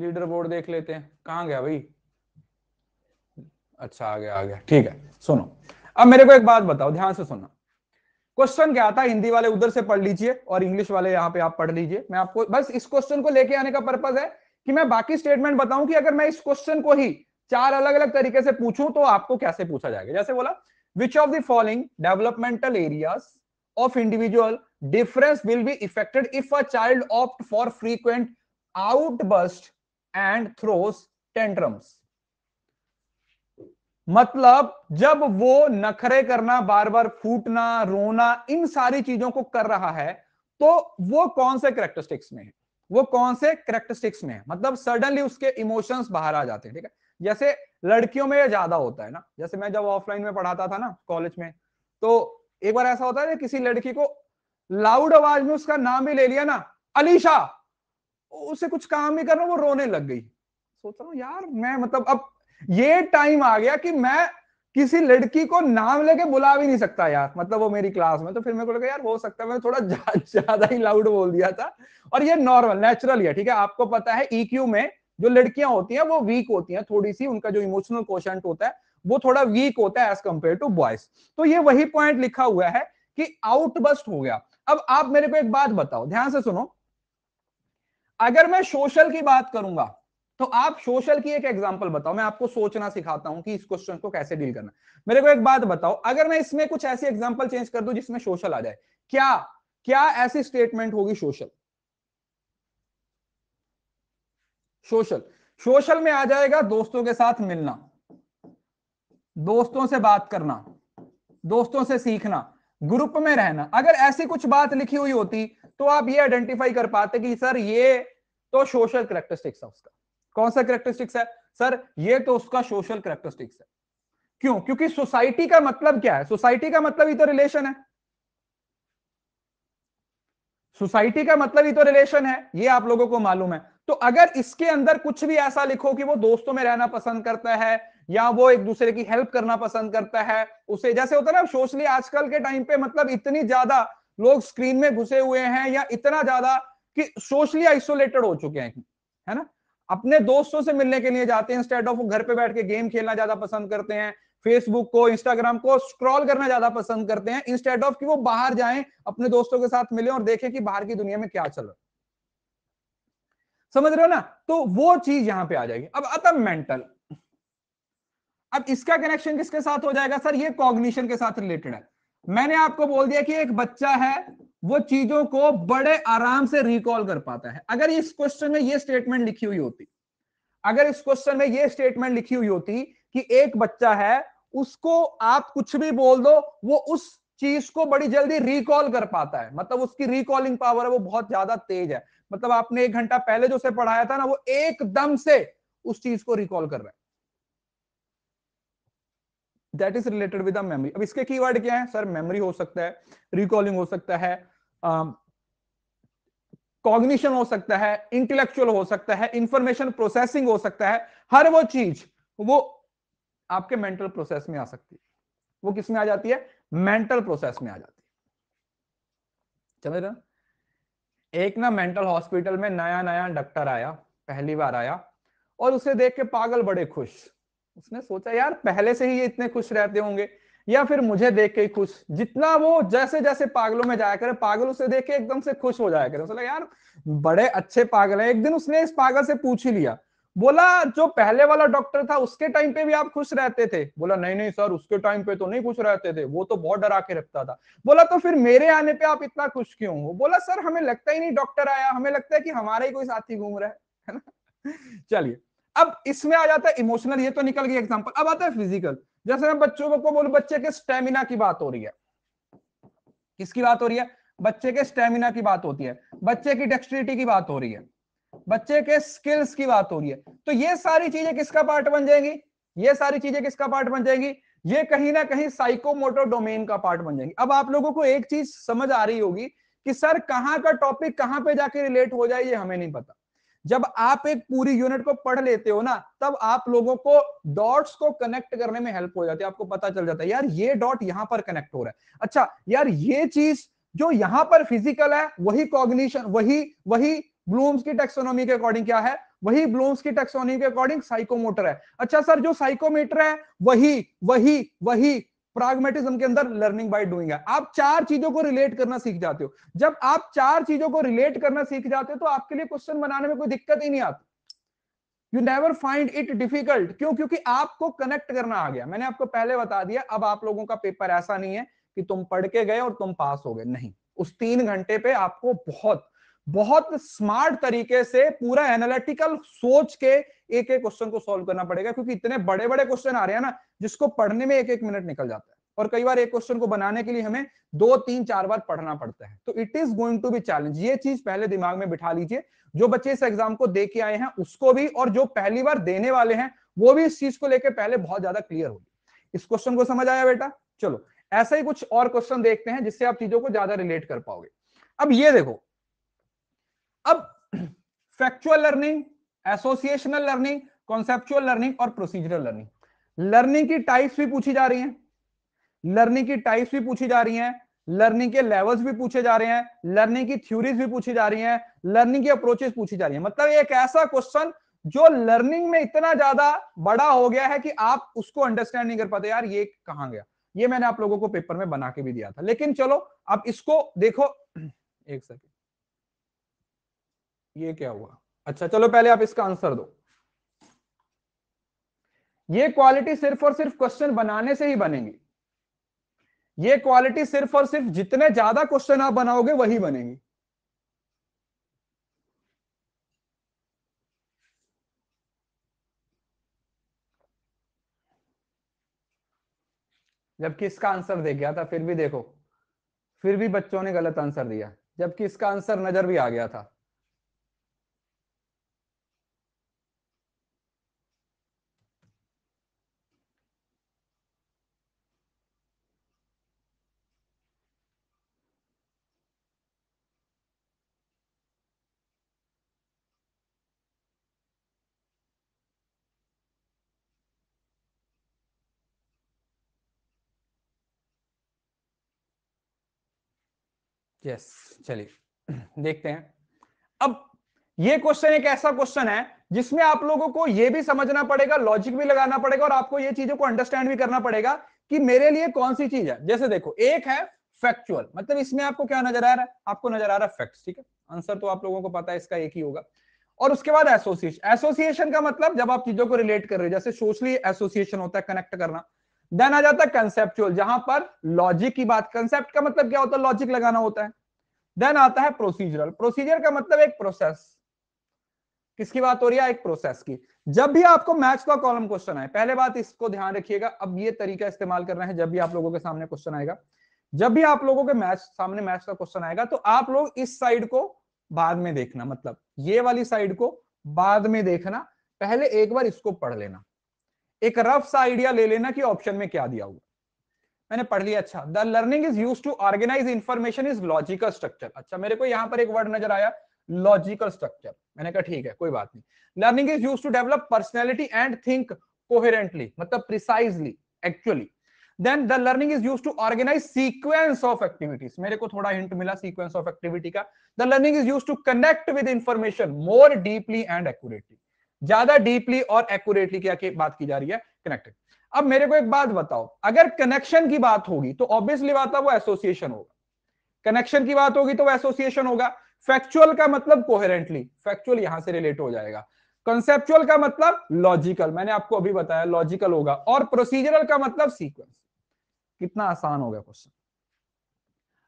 लीडर बोर्ड देख लेते हैं कहा गया भाई अच्छा आ गया आ गया ठीक है सुनो अब मेरे को एक बात बताओ ध्यान से सुनना क्वेश्चन क्या था हिंदी वाले उधर से पढ़ लीजिए और इंग्लिश वाले यहाँ पे आप पढ़ लीजिए मैं आपको बस इस क्वेश्चन को लेके आने का पर्पज है कि मैं बाकी स्टेटमेंट बताऊं कि अगर मैं इस क्वेश्चन को ही चार अलग अलग तरीके से पूछूं तो आपको कैसे पूछा जाएगा जैसे बोला which of the following developmental areas of individual difference will be affected if a child opt for frequent outburst and throws tantrums मतलब जब वो नखरे करना बार बार फूटना रोना इन सारी चीजों को कर रहा है तो वो कौन से करेक्टरिस्टिक्स में है वो कौन से करेक्टरिस्टिक्स में है मतलब सडनली उसके इमोशंस बाहर आ जाते हैं ठीक है जैसे लड़कियों में ज्यादा होता है ना जैसे मैं जब ऑफलाइन में पढ़ाता था ना कॉलेज में तो एक बार ऐसा होता है किसी लड़की को लाउड आवाज में उसका नाम भी ले लिया ना अलीशा उसे कुछ काम भी करना वो रोने लग गई सोच रहा हूँ यार मैं मतलब अब ये टाइम आ गया कि मैं किसी लड़की को नाम लेके बुला भी नहीं सकता यार मतलब वो मेरी क्लास में तो फिर मेरे को लगा यार हो सकता है मैंने थोड़ा ज्यादा जा, ही लाउड बोल दिया था और ये नॉर्मल नेचुरल है ठीक है आपको पता है ईक्यू e में जो लड़कियां होती हैं वो वीक होती हैं थोड़ी सी उनका जो इमोशनल क्वेश्चन होता है वो थोड़ा वीक होता है एज कंपेयर टू बॉयज तो ये वही पॉइंट लिखा हुआ है कि आउटबस्ट हो गया अब आप मेरे को एक बात बताओ ध्यान से सुनो अगर मैं सोशल की बात करूंगा तो आप सोशल की एक एग्जांपल बताओ मैं आपको सोचना सिखाता हूं कि इस क्वेश्चन को कैसे डील करना मेरे को एक बात बताओ अगर मैं इसमें कुछ ऐसी एग्जांपल चेंज कर दूं जिसमें सोशल आ जाए क्या क्या ऐसी स्टेटमेंट होगी सोशल सोशल सोशल में आ जाएगा दोस्तों के साथ मिलना दोस्तों से बात करना दोस्तों से सीखना ग्रुप में रहना अगर ऐसी कुछ बात लिखी हुई होती तो आप ये आइडेंटिफाई कर पाते कि सर ये तो सोशल करेक्टरिस्टिक्स है उसका कौन सा करेक्टरिस्टिक्स है सर ये तो उसका सोशल करेक्टरिस्टिक्स है क्यों क्योंकि सोसाइटी का मतलब क्या है सोसाइटी का मतलब ही तो रिलेशन है सोसाइटी का मतलब ही तो रिलेशन है ये आप लोगों को मालूम है तो अगर इसके अंदर कुछ भी ऐसा लिखो कि वो दोस्तों में रहना पसंद करता है या वो एक दूसरे की हेल्प करना पसंद करता है उसे जैसे होता है ना सोशली आजकल के टाइम पे मतलब इतनी ज्यादा लोग स्क्रीन में घुसे हुए हैं या इतना ज्यादा कि सोशली आइसोलेटेड हो चुके हैं है ना अपने दोस्तों से मिलने के लिए जाते हैं इंस्टेड ऑफ घर पे बैठ के गेम खेलना ज्यादा पसंद करते हैं फेसबुक को इंस्टाग्राम को स्क्रॉल करना ज्यादा पसंद करते हैं इंस्टेड ऑफ कि वो बाहर जाएं अपने दोस्तों के साथ मिलें और देखें कि बाहर की दुनिया में क्या चल रहा है समझ रहे हो ना तो वो चीज यहां पे आ जाएगी अब अत मेंटल अब इसका कनेक्शन किसके साथ हो जाएगा सर ये कॉग्निशन के साथ रिलेटेड है मैंने आपको बोल दिया कि एक बच्चा है वो चीजों को बड़े आराम से रिकॉल कर पाता है अगर इस क्वेश्चन में ये स्टेटमेंट लिखी हुई होती अगर इस क्वेश्चन में ये स्टेटमेंट लिखी हुई होती कि एक बच्चा है उसको आप कुछ भी बोल दो वो उस चीज को बड़ी जल्दी रिकॉल कर पाता है मतलब उसकी रिकॉलिंग पावर है वो बहुत ज्यादा तेज है मतलब आपने एक घंटा पहले जो उसे पढ़ाया था ना वो एकदम से उस चीज को रिकॉल कर रहा है that is related with memory अब इसके कीवर्ड क्या है सर मेमोरी हो सकता है रिकॉलिंग हो सकता है कॉग्निशन um, uh, हो सकता है इंटेलेक्चुअल हो सकता है इंफॉर्मेशन प्रोसेसिंग हो सकता है हर वो चीज वो आपके मेंटल प्रोसेस में आ सकती है वो किसमें आ जाती है मेंटल प्रोसेस में आ जाती है समझ रहे एक ना मेंटल हॉस्पिटल में नया नया डॉक्टर आया पहली बार आया और उसे देख के पागल बड़े खुश उसने सोचा यार पहले से ही ये इतने खुश रहते होंगे या फिर मुझे देख के ही खुश जितना वो जैसे जैसे पागलों में जाया करे पागल उसे देख के एकदम से खुश हो जाया करे यार बड़े अच्छे पागल है एक दिन उसने इस पागल से पूछ ही लिया बोला जो पहले वाला डॉक्टर था उसके टाइम पे भी आप खुश रहते थे बोला नहीं नहीं सर उसके टाइम पे तो नहीं खुश रहते थे वो तो बहुत डरा के रखता था बोला तो फिर मेरे आने पे आप इतना खुश क्यों हो बोला सर हमें लगता ही नहीं डॉक्टर आया हमें लगता है कि हमारा ही कोई साथी घूम रहा *laughs* है ना चलिए अब इसमें आ जाता है इमोशनल ये तो निकल गया एग्जाम्पल अब आता है फिजिकल जैसे मैं बच्चों को बोल बच्चे के स्टेमिना की बात हो रही है किसकी बात हो रही है बच्चे के स्टेमिना की बात होती है बच्चे की डेक्स्ट्रिटी की बात हो रही है बच्चे के स्किल्स की बात हो रही है तो ये सारी चीजें किसका पार्ट बन जाएंगी ये सारी चीजें किसका पार्ट बन जाएंगी ये कहीं ना कहीं साइकोमोटर डोमेन का पार्ट बन जाएंगे अब आप लोगों को एक चीज समझ आ रही होगी कि सर कहां का टॉपिक कहां पे जाके रिलेट हो जाए ये हमें नहीं पता जब आप एक पूरी यूनिट को पढ़ लेते हो ना तब आप लोगों को डॉट्स को कनेक्ट करने में हेल्प हो जाती है आपको पता चल जाता है यार ये डॉट यहां पर कनेक्ट हो रहा है अच्छा यार ये चीज जो यहां पर फिजिकल है वही कॉग्निशन वही वही ब्लूम्स की टेक्सोनॉमी के अकॉर्डिंग क्या है वही ब्लूम्स की टेक्सोनॉमी के अकॉर्डिंग साइकोमोटर है अच्छा सर जो साइकोमीटर है वही वही वही प्रागमेटिज्म के अंदर लर्निंग बाय डूइंग है आप चार चीजों को रिलेट करना सीख जाते हो जब आप चार चीजों को रिलेट करना सीख जाते हो तो आपके लिए क्वेश्चन बनाने में कोई दिक्कत ही नहीं आती you never find it difficult क्यों क्योंकि आपको कनेक्ट करना आ गया मैंने आपको पहले बता दिया अब आप लोगों का पेपर ऐसा नहीं है कि तुम पढ़ के गए और तुम पास हो गए नहीं उस तीन घंटे पे आपको बहुत बहुत स्मार्ट तरीके से पूरा एनालिटिकल सोच के एक एक क्वेश्चन को सॉल्व करना पड़ेगा क्योंकि इतने बड़े बड़े क्वेश्चन आ रहे हैं ना जिसको पढ़ने में एक एक मिनट निकल जाता है और कई बार एक क्वेश्चन को बनाने के लिए हमें दो तीन चार बार पढ़ना पड़ता है तो it is going to be challenge ये चीज पहले दिमाग में बिठा लीजिए जो बच्चे इस एग्जाम को दे के आए हैं उसको भी और जो पहली बार देने वाले हैं वो भी इस चीज को लेकर पहले बहुत ज्यादा क्लियर होगी इस क्वेश्चन को समझ आया बेटा चलो ऐसा ही कुछ और क्वेश्चन देखते हैं जिससे आप चीजों को ज्यादा रिलेट कर पाओगे अब ये देखो अब factual learning associational learning conceptual learning और प्रोसीजरल लर्निंग लर्निंग की टाइप्स भी पूछी जा रही हैं लर्निंग की टाइप्स भी पूछी जा रही हैं लर्निंग के लेवल्स भी पूछे जा रहे हैं लर्निंग की थ्योरीज भी पूछी जा रही हैं लर्निंग की अप्रोचेस पूछी जा रही है मतलब एक ऐसा क्वेश्चन जो लर्निंग में इतना ज्यादा बड़ा हो गया है कि आप उसको अंडरस्टैंड नहीं कर पाते यार ये कहां गया ये मैंने आप लोगों को पेपर में बना के भी दिया था लेकिन चलो अब इसको देखो *clears throat* एक सेकेंड ये क्या हुआ अच्छा चलो पहले आप इसका आंसर दो ये क्वालिटी सिर्फ और सिर्फ क्वेश्चन बनाने से ही बनेंगी ये क्वालिटी सिर्फ और सिर्फ जितने ज्यादा क्वेश्चन आप बनाओगे वही बनेंगी जबकि इसका आंसर दे गया था फिर भी देखो फिर भी बच्चों ने गलत आंसर दिया जबकि इसका आंसर नजर भी आ गया था यस चलिए देखते हैं अब ये क्वेश्चन एक ऐसा क्वेश्चन है जिसमें आप लोगों को यह भी समझना पड़ेगा लॉजिक भी लगाना पड़ेगा और आपको ये चीजों को अंडरस्टैंड भी करना पड़ेगा कि मेरे लिए कौन सी चीज है जैसे देखो एक है फैक्चुअल मतलब इसमें आपको क्या नजर आ रहा है आपको नजर आ रहा है फैक्ट ठीक है आंसर तो आप लोगों को पता है इसका एक ही होगा और उसके बाद एसोसिएशन एसोसिएशन का मतलब जब आप चीजों को रिलेट कर रहे हो जैसे सोशली एसोसिएशन होता है कनेक्ट करना देन आ जाता है कंसेप्चुअल जहां पर लॉजिक की बात कंसेप्ट का मतलब क्या होता है लॉजिक लगाना होता है देन आता है प्रोसीजरल प्रोसीजर का मतलब एक प्रोसेस किसकी बात हो रही है एक प्रोसेस की जब भी आपको मैच का कॉलम क्वेश्चन आए पहले बात इसको ध्यान रखिएगा अब ये तरीका इस्तेमाल करना है जब भी आप लोगों के सामने क्वेश्चन आएगा जब भी आप लोगों के मैच सामने मैच का क्वेश्चन आएगा तो आप लोग इस साइड को बाद में देखना मतलब ये वाली साइड को बाद में देखना पहले एक बार इसको पढ़ लेना एक रफ सा आइडिया ले लेना कि ऑप्शन में क्या दिया हुआ मैंने पढ़ लिया अच्छा the learning is use to organise information is logical structure अच्छा मेरे को यहां पर एक वर्ड नजर आया लॉजिकल स्ट्रक्चर मैंने कहा ठीक है कोई बात नहीं learning is use to develop personality and think coherently मतलब precisely actually then the learning is use to organise sequence of activities मेरे को थोड़ा हिंट मिला सीक्वेंस ऑफ एक्टिविटी का the learning is use to connect with information more deeply and accurately ज्यादा deeply और accurately क्या बात की जा रही है कनेक्टेड अब मेरे को एक बात बताओ अगर कनेक्शन की बात होगी तो ऑब्वियसली बात है वो एसोसिएशन होगा कनेक्शन की बात होगी तो वो एसोसिएशन होगा फैक्चुअल का मतलब कोहेरेंटली फैक्चुअल यहां से रिलेट हो जाएगा कंसेप्चुअल का मतलब लॉजिकल मैंने आपको अभी बताया लॉजिकल होगा और प्रोसीजरल का मतलब सीक्वेंस कितना आसान हो गया क्वेश्चन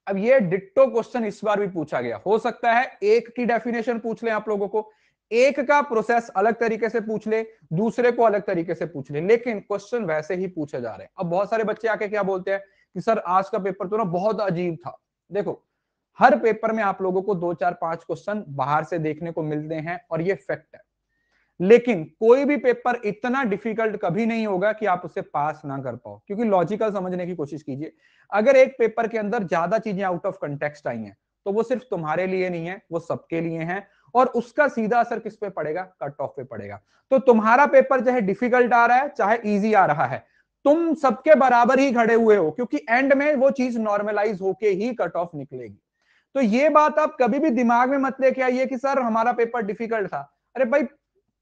अब ये डिट्टो क्वेश्चन इस बार भी पूछा गया हो सकता है एक की डेफिनेशन पूछ ले आप लोगों को एक का प्रोसेस अलग तरीके से पूछ ले दूसरे को अलग तरीके से पूछ ले लेकिन क्वेश्चन वैसे ही पूछे जा रहे हैं अब बहुत सारे बच्चे आके क्या बोलते हैं कि सर आज का पेपर तो ना बहुत अजीब था देखो हर पेपर में आप लोगों को दो चार पांच क्वेश्चन बाहर से देखने को मिलते हैं और ये फैक्ट है लेकिन कोई भी पेपर इतना डिफिकल्ट कभी नहीं होगा कि आप उसे पास ना कर पाओ क्योंकि लॉजिकल समझने की कोशिश कीजिए अगर एक पेपर के अंदर ज्यादा चीजें आउट ऑफ कंटेक्सट आई हैं तो वो सिर्फ तुम्हारे लिए नहीं है वो सबके लिए है और उसका सीधा असर किस पे पड़ेगा कट ऑफ पे पड़ेगा तो तुम्हारा पेपर चाहे डिफिकल्ट आ रहा है चाहे इजी आ रहा है तुम सबके बराबर ही खड़े हुए हो क्योंकि एंड में वो चीज नॉर्मलाइज होके ही कट ऑफ निकलेगी तो ये बात आप कभी भी दिमाग में मत लेके आइए कि सर हमारा पेपर डिफिकल्ट था अरे भाई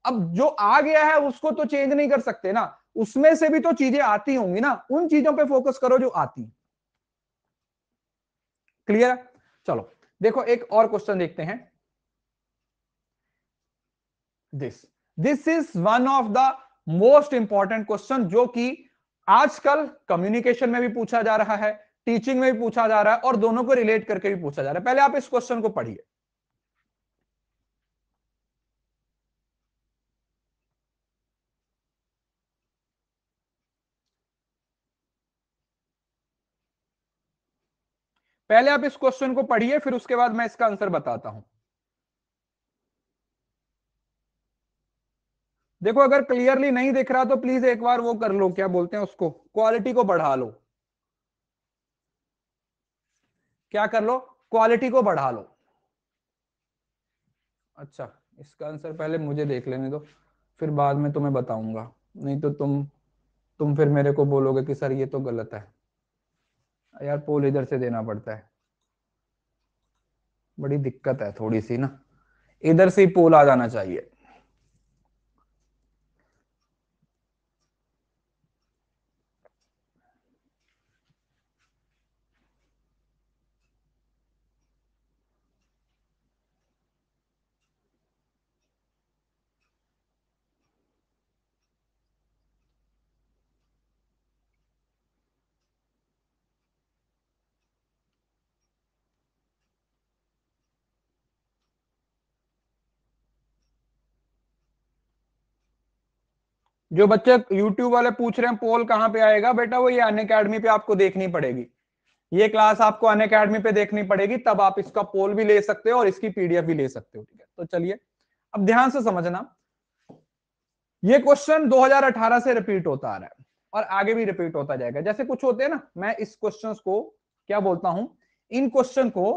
अब जो आ गया है उसको तो चेंज नहीं कर सकते ना उसमें से भी तो चीजें आती होंगी ना उन चीजों पे फोकस करो जो आती क्लियर चलो देखो एक और क्वेश्चन देखते हैं this this is one of the most important question जो कि आजकल कम्युनिकेशन में भी पूछा जा रहा है टीचिंग में भी पूछा जा रहा है और दोनों को रिलेट करके भी पूछा जा रहा है पहले आप इस क्वेश्चन को पढ़िए पहले आप इस क्वेश्चन को पढ़िए फिर उसके बाद मैं इसका आंसर बताता हूं देखो अगर क्लियरली नहीं दिख रहा तो प्लीज एक बार वो कर लो क्या बोलते हैं उसको क्वालिटी को बढ़ा लो क्या कर लो क्वालिटी को बढ़ा लो अच्छा इसका आंसर पहले मुझे देख लेने दो फिर बाद में तुम्हें बताऊंगा नहीं तो तुम तुम फिर मेरे को बोलोगे कि सर ये तो गलत है यार पोल इधर से देना पड़ता है बड़ी दिक्कत है थोड़ी सी ना इधर से ही पोल आ जाना चाहिए जो बच्चे YouTube वाले पूछ रहे हैं पोल कहाँ पे आएगा बेटा वो ये अन अकेडमी पे आपको देखनी पड़ेगी ये क्लास आपको अन अकेडमी पे देखनी पड़ेगी तब आप इसका पोल भी ले सकते हो और इसकी पीडीएफ भी ले सकते हो ठीक है तो चलिए अब ध्यान से समझना ये क्वेश्चन 2018 से रिपीट होता आ रहा है और आगे भी रिपीट होता जाएगा जैसे कुछ होते हैं ना मैं इस क्वेश्चन को क्या बोलता हूं इन क्वेश्चन को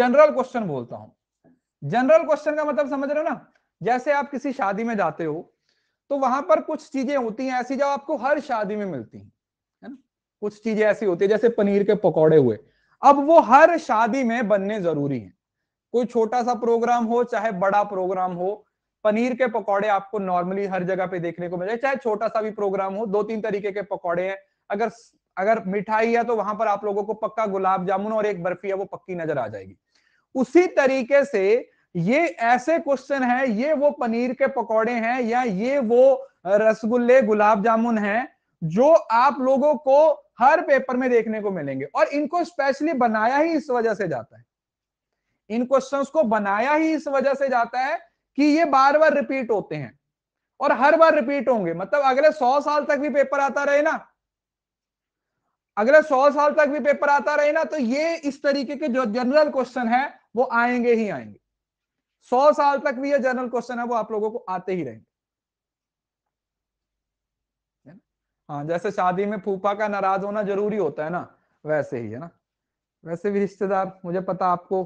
जनरल क्वेश्चन बोलता हूं जनरल क्वेश्चन का मतलब समझ रहे हो ना जैसे आप किसी शादी में जाते हो तो वहां पर कुछ चीजें होती हैं ऐसी जो आपको हर शादी में मिलती हैं है ना कुछ चीजें ऐसी होती है जैसे पनीर के पकौड़े हुए अब वो हर शादी में बनने जरूरी है कोई छोटा सा प्रोग्राम हो चाहे बड़ा प्रोग्राम हो पनीर के पकौड़े आपको नॉर्मली हर जगह पे देखने को मिले चाहे छोटा सा भी प्रोग्राम हो दो तीन तरीके के पकौड़े हैं अगर अगर मिठाई है तो वहां पर आप लोगों को पक्का गुलाब जामुन और एक बर्फी है वो पक्की नजर आ जाएगी उसी तरीके से ये ऐसे क्वेश्चन है ये वो पनीर के पकौड़े हैं या ये वो रसगुल्ले गुलाब जामुन है जो आप लोगों को हर पेपर में देखने को मिलेंगे और इनको स्पेशली बनाया ही इस वजह से जाता है इन क्वेश्चंस को बनाया ही इस वजह से जाता है कि ये बार बार रिपीट होते हैं और हर बार रिपीट होंगे मतलब अगले सौ साल तक भी पेपर आता रहे ना अगले सौ साल तक भी पेपर आता रहे ना तो ये इस तरीके के जो जनरल क्वेश्चन है वो आएंगे ही आएंगे सौ साल तक भी ये जनरल क्वेश्चन है वो आप लोगों को आते ही रहेंगे हाँ जैसे शादी में फूफा का नाराज होना जरूरी होता है ना वैसे ही है ना वैसे भी रिश्तेदार मुझे पता आपको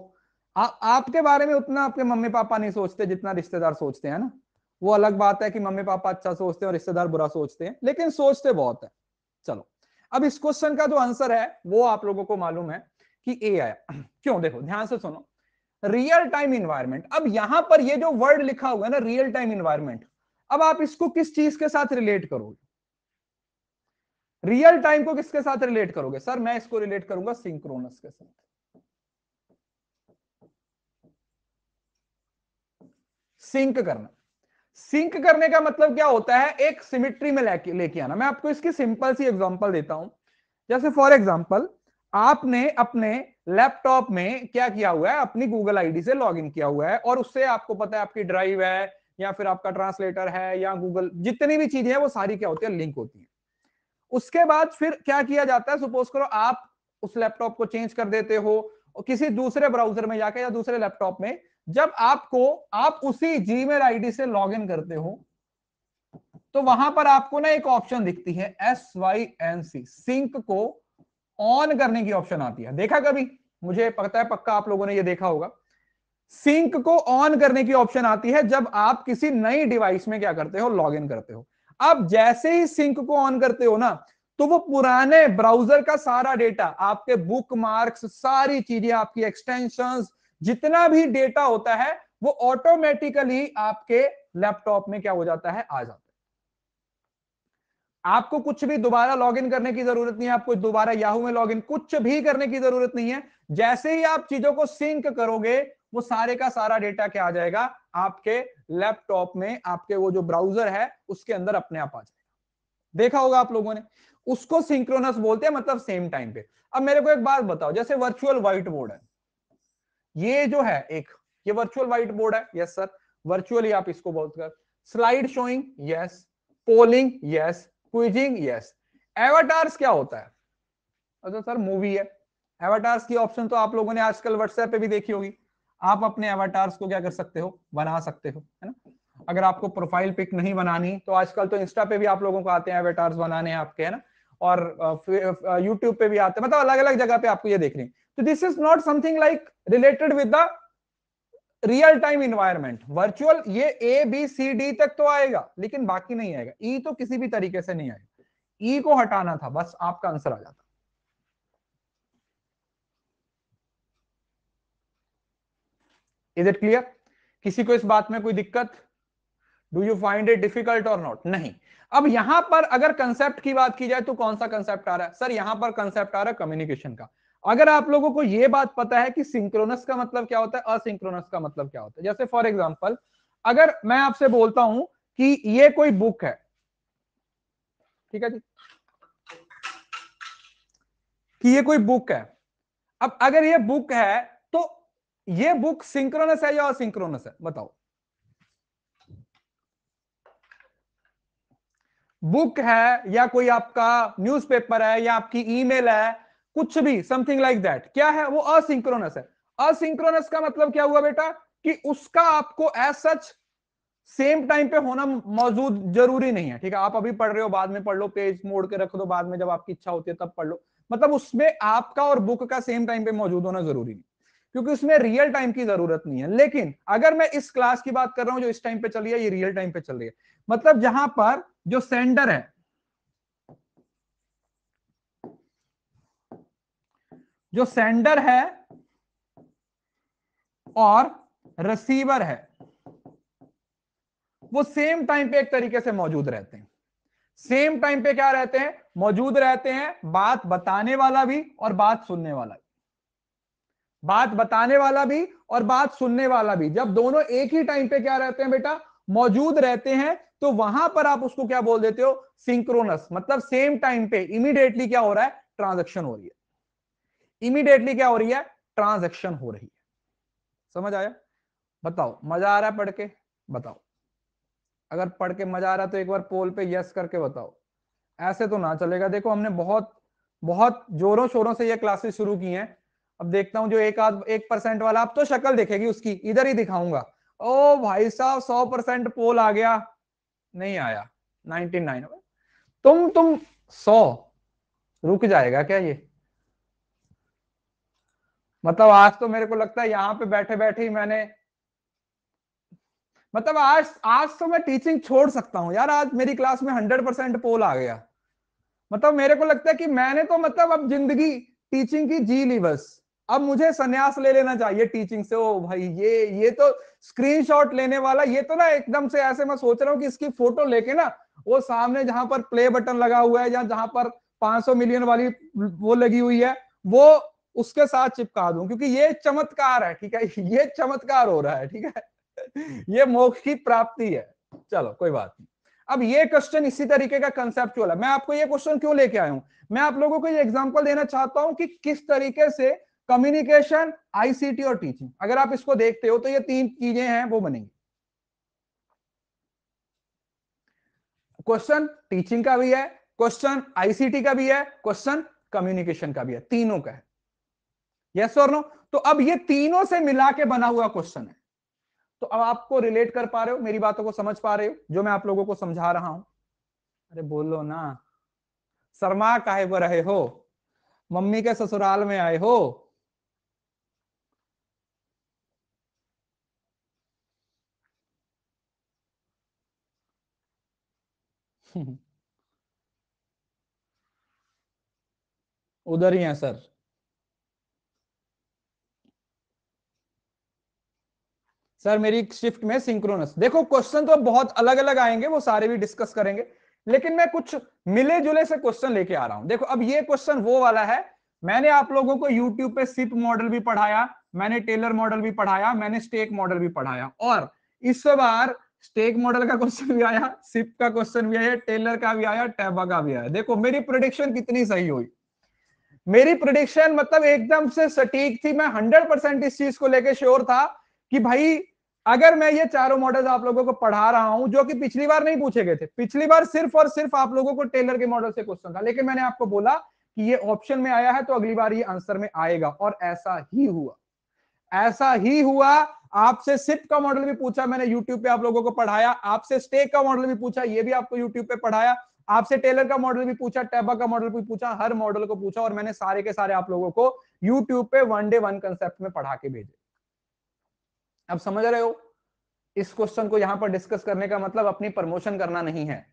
आ, आपके बारे में उतना आपके मम्मी पापा नहीं सोचते जितना रिश्तेदार सोचते हैं ना वो अलग बात है कि मम्मी पापा अच्छा सोचते हैं और रिश्तेदार बुरा सोचते हैं लेकिन सोचते बहुत है चलो अब इस क्वेश्चन का जो आंसर है वो आप लोगों को मालूम है कि ए आया *clears throat* क्यों देखो ध्यान से सुनो रियल टाइम इन्वायरमेंट अब यहां पर ये जो वर्ड लिखा हुआ है ना रियल टाइम इन्वायरमेंट अब आप इसको किस चीज के साथ रिलेट करोगे रियल टाइम को किसके साथ रिलेट करोगे सर मैं इसको रिलेट करूंगा सिंक्रोनस के साथ सिंक करना सिंक करने का मतलब क्या होता है एक सिमिट्री में लेके ले आना मैं आपको इसकी सिंपल सी एग्जांपल देता हूं जैसे फॉर एग्जांपल आपने अपने लैपटॉप में क्या किया हुआ है अपनी गूगल आईडी से लॉगिन किया हुआ है और उससे आपको पता है आपकी ड्राइव है या फिर आपका ट्रांसलेटर है या गूगल जितनी भी चीजें हैं वो सारी क्या होती है लिंक होती है उसके बाद फिर क्या किया जाता है सपोज करो आप उस लैपटॉप को चेंज कर देते हो और किसी दूसरे ब्राउजर में जाके या दूसरे लैपटॉप में जब आपको आप उसी जी मेल से इन करते हो तो वहां पर आपको ना एक ऑप्शन दिखती है S Y N C sync को ऑन करने की ऑप्शन आती है देखा कभी मुझे पता है पक्का आप लोगों ने ये देखा होगा सिंक को ऑन करने की ऑप्शन आती है जब आप किसी नई डिवाइस में क्या करते हो लॉग इन करते हो आप जैसे ही सिंक को ऑन करते हो ना तो वो पुराने ब्राउजर का सारा डेटा आपके बुक मार्क्स सारी चीजें आपकी एक्सटेंशन जितना भी डेटा होता है वो ऑटोमेटिकली आपके लैपटॉप में क्या हो जाता है आ जाता है आपको कुछ भी दोबारा लॉग इन करने की जरूरत नहीं है आपको दोबारा याहू में लॉग इन कुछ भी करने की जरूरत नहीं है जैसे ही आप चीजों को सिंक करोगे वो सारे का सारा डेटा क्या आ जाएगा आपके लैपटॉप में आपके वो जो ब्राउजर है उसके अंदर अपने आप आ जाएगा देखा होगा आप लोगों ने उसको सिंक्रोनस बोलते हैं मतलब सेम टाइम पे अब मेरे को एक बात बताओ जैसे वर्चुअल व्हाइट बोर्ड है ये जो है एक ये वर्चुअल व्हाइट बोर्ड है यस सर वर्चुअली आप इसको बोलते slide showing yes polling yes quizzing yes avatars क्या होता है अच्छा सर मूवी है एवाटार्स की ऑप्शन तो आप लोगों ने आजकल व्हाट्सएप पे भी देखी होगी आप अपने एवाटार्स को क्या कर सकते हो बना सकते हो है ना अगर आपको प्रोफाइल पिक नहीं बनानी तो आजकल तो इंस्टा पे भी आप लोगों को आते हैं एवेटार्स बनाने आपके है ना और यूट्यूब पे भी आते हैं मतलब अलग अलग जगह पे आपको ये देख रहे हैं तो this is not something like related with the real time environment virtual ये ए बी सी डी तक तो आएगा लेकिन बाकी नहीं आएगा ई e तो किसी भी तरीके से नहीं आएगा ई e को हटाना था बस आपका आंसर आ जाता इज इट क्लियर किसी को इस बात में कोई दिक्कत do you find it difficult or not नहीं अब यहां पर अगर कंसेप्ट की बात की जाए तो कौन सा कंसेप्ट आ रहा है सर यहां पर कंसेप्ट आ रहा है कम्युनिकेशन का अगर आप लोगों को यह बात पता है कि सिंक्रोनस का मतलब क्या होता है असिंक्रोनस का मतलब क्या होता है जैसे फॉर एग्जाम्पल अगर मैं आपसे बोलता हूं कि ये कोई बुक है ठीक है जी कि ये कोई बुक है अब अगर ये बुक है तो ये बुक सिंक्रोनस है या असिंक्रोनस है बताओ बुक है या कोई आपका न्यूज़पेपर है या आपकी ईमेल है कुछ भी समथिंग लाइक दैट क्या है वो असिंक्रोनस है असिंक्रोनस का मतलब क्या हुआ बेटा कि उसका आपको एज सच सेम टाइम पे होना मौजूद जरूरी नहीं है ठीक है आप अभी पढ़ रहे हो बाद में पढ़ लो पेज मोड़ के रख दो बाद में जब आपकी इच्छा होती है तब पढ़ लो मतलब उसमें आपका और बुक का सेम टाइम पे मौजूद होना जरूरी नहीं क्योंकि उसमें रियल टाइम की जरूरत नहीं है लेकिन अगर मैं इस क्लास की बात कर रहा हूं जो इस टाइम पे चल रही है ये रियल टाइम पे चल रही है मतलब जहां पर जो सेंडर है जो सेंडर है और रिसीवर है वो सेम टाइम पे एक तरीके से मौजूद रहते हैं सेम टाइम पे क्या रहते हैं मौजूद रहते हैं बात बताने वाला भी और बात सुनने वाला भी बात बताने वाला भी और बात सुनने वाला भी जब दोनों एक ही टाइम पे क्या रहते हैं बेटा मौजूद रहते हैं तो वहां पर आप उसको क्या बोल देते हो सिंक्रोनस मतलब सेम टाइम पे इमीडिएटली क्या हो रहा है ट्रांजेक्शन हो रही है इमीडिएटली क्या हो रही है ट्रांजेक्शन हो रही है समझ आया बताओ मजा आ रहा है पढ़ के बताओ अगर पढ़ के मजा आ रहा है तो एक बार पोल पे यस करके बताओ ऐसे तो ना चलेगा देखो हमने बहुत बहुत जोरों शोरों से ये क्लासेस शुरू की हैं अब देखता हूं जो एक आध एक परसेंट वाला आप तो शक्ल देखेगी उसकी इधर ही दिखाऊंगा ओ भाई साहब सौ परसेंट पोल आ गया नहीं आया नाइनटी नाइन तुम तुम सौ रुक जाएगा क्या ये मतलब आज तो मेरे को लगता है यहाँ पे बैठे बैठे ही मैंने मतलब आज आज तो मैं टीचिंग छोड़ सकता हूँ यार आज मेरी क्लास में हंड्रेड परसेंट पोल आ गया मतलब मेरे को लगता है कि मैंने तो मतलब अब जिंदगी टीचिंग की जी ली बस अब मुझे संन्यास ले लेना चाहिए टीचिंग से ओ भाई ये ये तो स्क्रीनशॉट लेने वाला ये तो ना एकदम से ऐसे मैं सोच रहा हूँ कि इसकी फोटो लेके ना वो सामने जहां पर प्ले बटन लगा हुआ है या जहां पर 500 मिलियन वाली वो लगी हुई है वो उसके साथ चिपका दूं क्योंकि ये चमत्कार है ठीक है *laughs* ये चमत्कार हो रहा है ठीक है *laughs* ये मोक्ष की प्राप्ति है चलो कोई बात नहीं अब ये क्वेश्चन इसी तरीके का कंसेप्चुअल है मैं आपको ये क्वेश्चन क्यों लेके आया हूं मैं आप लोगों को ये एग्जांपल देना चाहता हूं कि किस तरीके से कम्युनिकेशन आईसीटी और टीचिंग अगर आप इसको देखते हो तो ये तीन चीजें हैं वो बनेंगी क्वेश्चन टीचिंग का भी है क्वेश्चन आईसीटी का भी है क्वेश्चन कम्युनिकेशन का भी है तीनों का है यस और नो तो अब ये तीनों से मिला के बना हुआ क्वेश्चन है तो अब आपको रिलेट कर पा रहे हो मेरी बातों को समझ पा रहे हो जो मैं आप लोगों को समझा रहा हूं अरे बोलो ना शर्मा काहे पर रहे हो मम्मी के ससुराल में आए हो *laughs* उधर ही है सर सर मेरी शिफ्ट में सिंक्रोनस देखो क्वेश्चन तो बहुत अलग अलग आएंगे वो सारे भी डिस्कस करेंगे लेकिन मैं कुछ मिले जुले से क्वेश्चन लेके आ रहा हूं देखो अब ये क्वेश्चन वो वाला है मैंने आप लोगों को यूट्यूब पे सिप मॉडल भी पढ़ाया मैंने टेलर मॉडल भी पढ़ाया मैंने स्टेक मॉडल भी पढ़ाया और इस बार स्टेक मॉडल का क्वेश्चन भी आया सिप का क्वेश्चन भी आया टेलर का भी आया टैबा का भी आया देखो मेरी प्रोडिक्शन कितनी सही हुई मेरी प्रोडिक्शन मतलब एकदम से सटीक थी मैं हंड्रेड इस चीज को लेकर श्योर था कि भाई अगर मैं ये चारों मॉडल आप लोगों को पढ़ा रहा हूं जो कि पिछली बार नहीं पूछे गए थे पिछली बार सिर्फ और सिर्फ आप लोगों को टेलर के मॉडल से क्वेश्चन था लेकिन मैंने आपको बोला कि ये ऑप्शन में आया है तो अगली बार ये आंसर में आएगा और ऐसा ही हुआ ऐसा ही हुआ आपसे सिप का मॉडल भी पूछा मैंने यूट्यूब पे आप लोगों को पढ़ाया आपसे स्टेक का मॉडल भी पूछा ये भी आपको यूट्यूब पे पढ़ाया आपसे टेलर का मॉडल भी पूछा टैबा का मॉडल भी पूछा हर मॉडल को पूछा और मैंने सारे के सारे आप लोगों को यूट्यूब पे वन डे वन कंसेप्ट में पढ़ा के भेजे अब समझ रहे हो इस क्वेश्चन को यहां पर डिस्कस करने का मतलब अपनी प्रमोशन करना नहीं है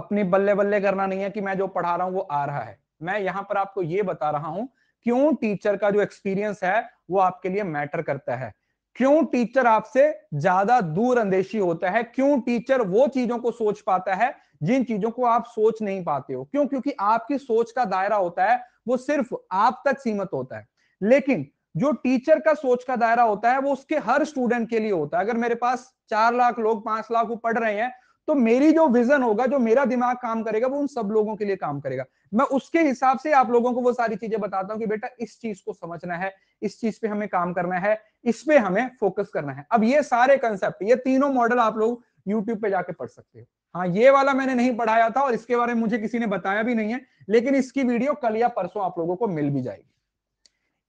अपनी बल्ले बल्ले करना नहीं है कि मैं जो पढ़ा रहा हूं वो आ रहा है मैं यहाँ पर आपको ये बता रहा हूं क्यों टीचर का जो एक्सपीरियंस है वो आपके लिए मैटर करता है क्यों टीचर आपसे ज्यादा दूर अंदेशी होता है क्यों टीचर वो चीजों को सोच पाता है जिन चीजों को आप सोच नहीं पाते हो क्यों क्योंकि आपकी सोच का दायरा होता है वो सिर्फ आप तक सीमित होता है लेकिन जो टीचर का सोच का दायरा होता है वो उसके हर स्टूडेंट के लिए होता है अगर मेरे पास चार लाख लोग पांच लाख वो पढ़ रहे हैं तो मेरी जो विजन होगा जो मेरा दिमाग काम करेगा वो उन सब लोगों के लिए काम करेगा मैं उसके हिसाब से आप लोगों को वो सारी चीजें बताता हूं कि बेटा इस चीज को समझना है इस चीज पे हमें काम करना है इस पे हमें फोकस करना है अब ये सारे कंसेप्ट ये तीनों मॉडल आप लोग यूट्यूब पे जाके पढ़ सकते हो हाँ ये वाला मैंने नहीं पढ़ाया था और इसके बारे में मुझे किसी ने बताया भी नहीं है लेकिन इसकी वीडियो कल या परसों आप लोगों को मिल भी जाएगी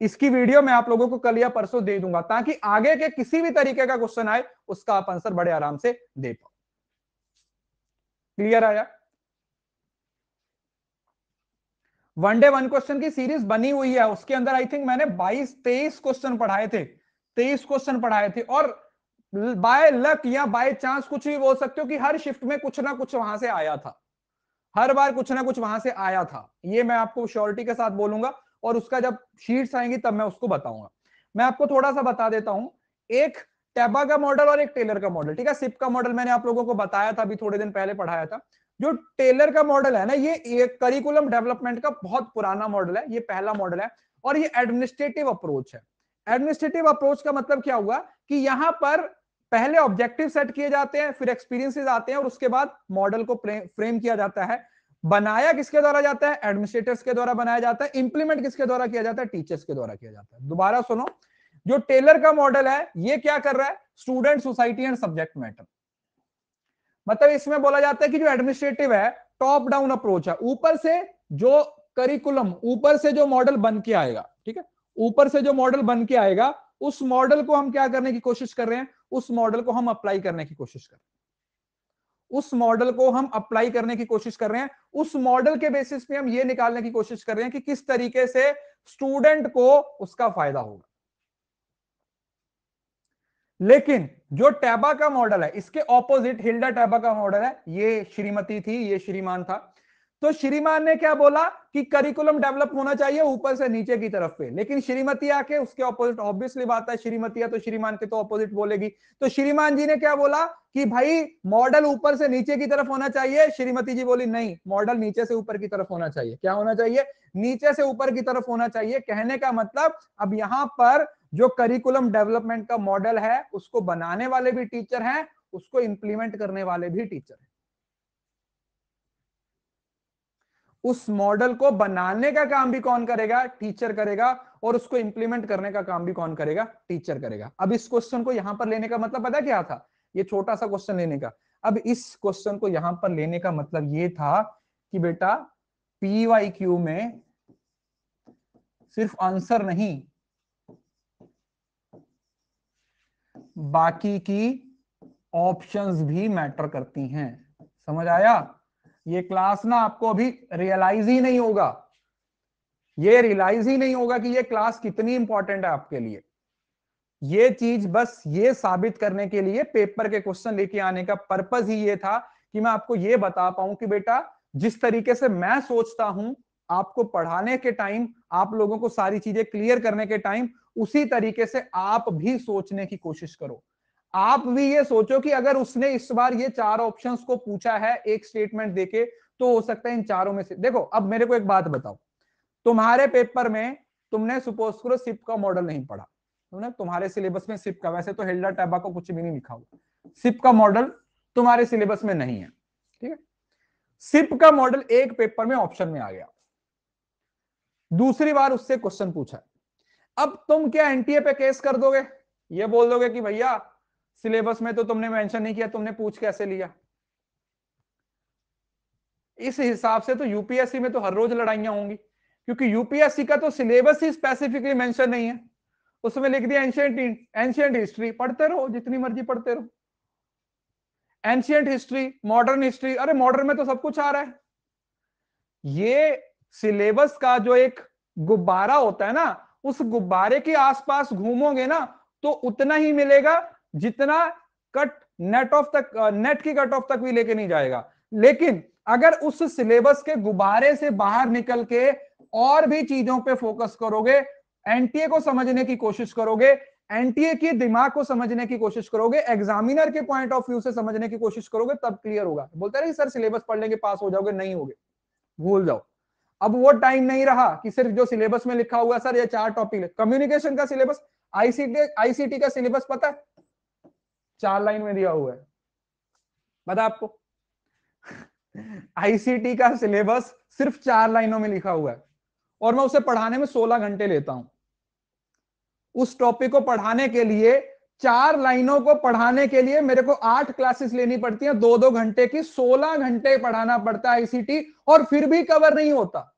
इसकी वीडियो मैं आप लोगों को कल या परसों दे दूंगा ताकि आगे के किसी भी तरीके का क्वेश्चन आए उसका आप आंसर बड़े आराम से दे पाओ क्लियर आया वन डे वन क्वेश्चन की सीरीज बनी हुई है उसके अंदर आई थिंक मैंने 22 23 क्वेश्चन पढ़ाए थे 23 क्वेश्चन पढ़ाए थे और बाय लक या बाय चांस कुछ भी बोल सकते हो कि हर शिफ्ट में कुछ ना कुछ वहां से आया था हर बार कुछ ना कुछ वहां से आया था ये मैं आपको श्योरिटी के साथ बोलूंगा और उसका जब शीट्स आएंगी तब मैं उसको बताऊंगा मैं आपको थोड़ा सा बता देता हूं एक टेबा का मॉडल और एक टेलर का मॉडल ठीक है सिप का मॉडल मैंने आप लोगों को बताया था अभी थोड़े दिन पहले पढ़ाया था जो टेलर का मॉडल है ना ये एक करिकुलम डेवलपमेंट का बहुत पुराना मॉडल है ये पहला मॉडल है और ये एडमिनिस्ट्रेटिव अप्रोच है एडमिनिस्ट्रेटिव अप्रोच का मतलब क्या हुआ कि यहाँ पर पहले ऑब्जेक्टिव सेट किए जाते हैं फिर एक्सपीरियंसेस आते हैं और उसके बाद मॉडल को फ्रेम किया जाता है बनाया किसके द्वारा जाता है एडमिनिस्ट्रेटर्स के द्वारा बनाया जाता है इंप्लीमेंट किसके द्वारा किया जाता है टीचर्स के द्वारा किया जाता है दोबारा सुनो जो टेलर का मॉडल है ये क्या कर रहा है student society and subject matter मतलब इसमें बोला जाता है कि जो एडमिनिस्ट्रेटिव है टॉप डाउन अप्रोच है ऊपर से जो करिकुलम ऊपर से जो मॉडल बन के आएगा ठीक है ऊपर से जो मॉडल बन के आएगा उस मॉडल को हम क्या करने की कोशिश कर रहे हैं उस मॉडल को हम अप्लाई करने की कोशिश कर रहे हैं उस मॉडल को हम अप्लाई करने की कोशिश कर रहे हैं उस मॉडल के बेसिस पे हम ये निकालने की कोशिश कर रहे हैं कि किस तरीके से स्टूडेंट को उसका फायदा होगा लेकिन जो टैबा का मॉडल है इसके ऑपोजिट हिल्डा टैबा का मॉडल है ये श्रीमती थी ये श्रीमान था तो श्रीमान ने क्या बोला कि करिकुलम डेवलप होना चाहिए ऊपर से नीचे की तरफ पे लेकिन श्रीमती आके उसके ऑपोजिट ऑब्वियसली बात है श्रीमती तो श्रीमान के तो ऑपोजिट बोलेगी तो श्रीमान जी ने क्या बोला कि भाई मॉडल ऊपर से नीचे की तरफ होना चाहिए श्रीमती जी बोली नहीं मॉडल नीचे से ऊपर की तरफ होना चाहिए क्या होना चाहिए नीचे से ऊपर की तरफ होना चाहिए कहने का मतलब अब यहां पर जो करिकुलम डेवलपमेंट का मॉडल है उसको बनाने वाले भी टीचर है उसको इंप्लीमेंट करने वाले भी टीचर है उस मॉडल को बनाने का काम भी कौन करेगा टीचर करेगा और उसको इंप्लीमेंट करने का काम भी कौन करेगा टीचर करेगा अब इस क्वेश्चन को यहां पर लेने का मतलब पता क्या था ये छोटा सा क्वेश्चन लेने का अब इस क्वेश्चन को यहां पर लेने का मतलब ये था कि बेटा पीवाई क्यू में सिर्फ आंसर नहीं बाकी की ऑप्शंस भी मैटर करती हैं समझ आया ये क्लास ना आपको अभी रियलाइज ही नहीं होगा ये रियलाइज ही नहीं होगा कि ये क्लास कितनी इंपॉर्टेंट है आपके लिए ये चीज बस ये साबित करने के लिए पेपर के क्वेश्चन लेके आने का पर्पज ही ये था कि मैं आपको ये बता पाऊं कि बेटा जिस तरीके से मैं सोचता हूं आपको पढ़ाने के टाइम आप लोगों को सारी चीजें क्लियर करने के टाइम उसी तरीके से आप भी सोचने की कोशिश करो आप भी ये सोचो कि अगर उसने इस बार ये चार ऑप्शंस को पूछा है एक स्टेटमेंट देके तो हो सकता है इन चारों में से देखो अब मेरे को एक बात बताओ तुम्हारे पेपर में तुमने सुपोज करो सिप का मॉडल नहीं पढ़ा तुमने तुम्हारे सिलेबस में सिप का वैसे तो हिल्डा टैबा को कुछ भी नहीं लिखा हुआ सिप का मॉडल तुम्हारे सिलेबस में नहीं है ठीक है सिप का मॉडल एक पेपर में ऑप्शन में आ गया दूसरी बार उससे क्वेश्चन पूछा अब तुम क्या एनटीए पे केस कर दोगे ये बोल दोगे कि भैया सिलेबस में तो तुमने मेंशन नहीं किया तुमने पूछ कैसे लिया इस हिसाब से तो यूपीएससी में तो हर रोज लड़ाइया होंगी क्योंकि यूपीएससी का तो सिलेबस ही स्पेसिफिकली मेंशन नहीं है उसमें लिख दिया एंशियंट एंशियंट हिस्ट्री पढ़ते रहो जितनी मर्जी पढ़ते रहो एंशियंट हिस्ट्री मॉडर्न हिस्ट्री अरे मॉडर्न में तो सब कुछ आ रहा है ये सिलेबस का जो एक गुब्बारा होता है ना उस गुब्बारे के आसपास घूमोगे ना तो उतना ही मिलेगा जितना कट नेट ऑफ तक नेट की कट ऑफ तक भी लेके नहीं जाएगा लेकिन अगर उस सिलेबस के गुब्बारे से बाहर निकल के और भी चीजों पे फोकस करोगे एनटीए को समझने की कोशिश करोगे एनटीए के दिमाग को समझने की कोशिश करोगे एग्जामिनर के पॉइंट ऑफ व्यू से समझने की कोशिश करोगे तब क्लियर होगा बोलते रहे सर सिलेबस पढ़ लेंगे पास हो जाओगे नहीं होगे भूल जाओ अब वो टाइम नहीं रहा कि सिर्फ जो सिलेबस में लिखा हुआ सर ये चार टॉपिक कम्युनिकेशन का सिलेबस आईसीटी आईसीटी का सिलेबस पता है चार लाइन में दिया हुआ है बता आपको आईसीटी का सिलेबस सिर्फ चार लाइनों में लिखा हुआ है और मैं उसे पढ़ाने में सोलह घंटे लेता हूं उस टॉपिक को पढ़ाने के लिए चार लाइनों को पढ़ाने के लिए मेरे को आठ क्लासेस लेनी पड़ती हैं दो दो घंटे की सोलह घंटे पढ़ाना पड़ता है आईसीटी और फिर भी कवर नहीं होता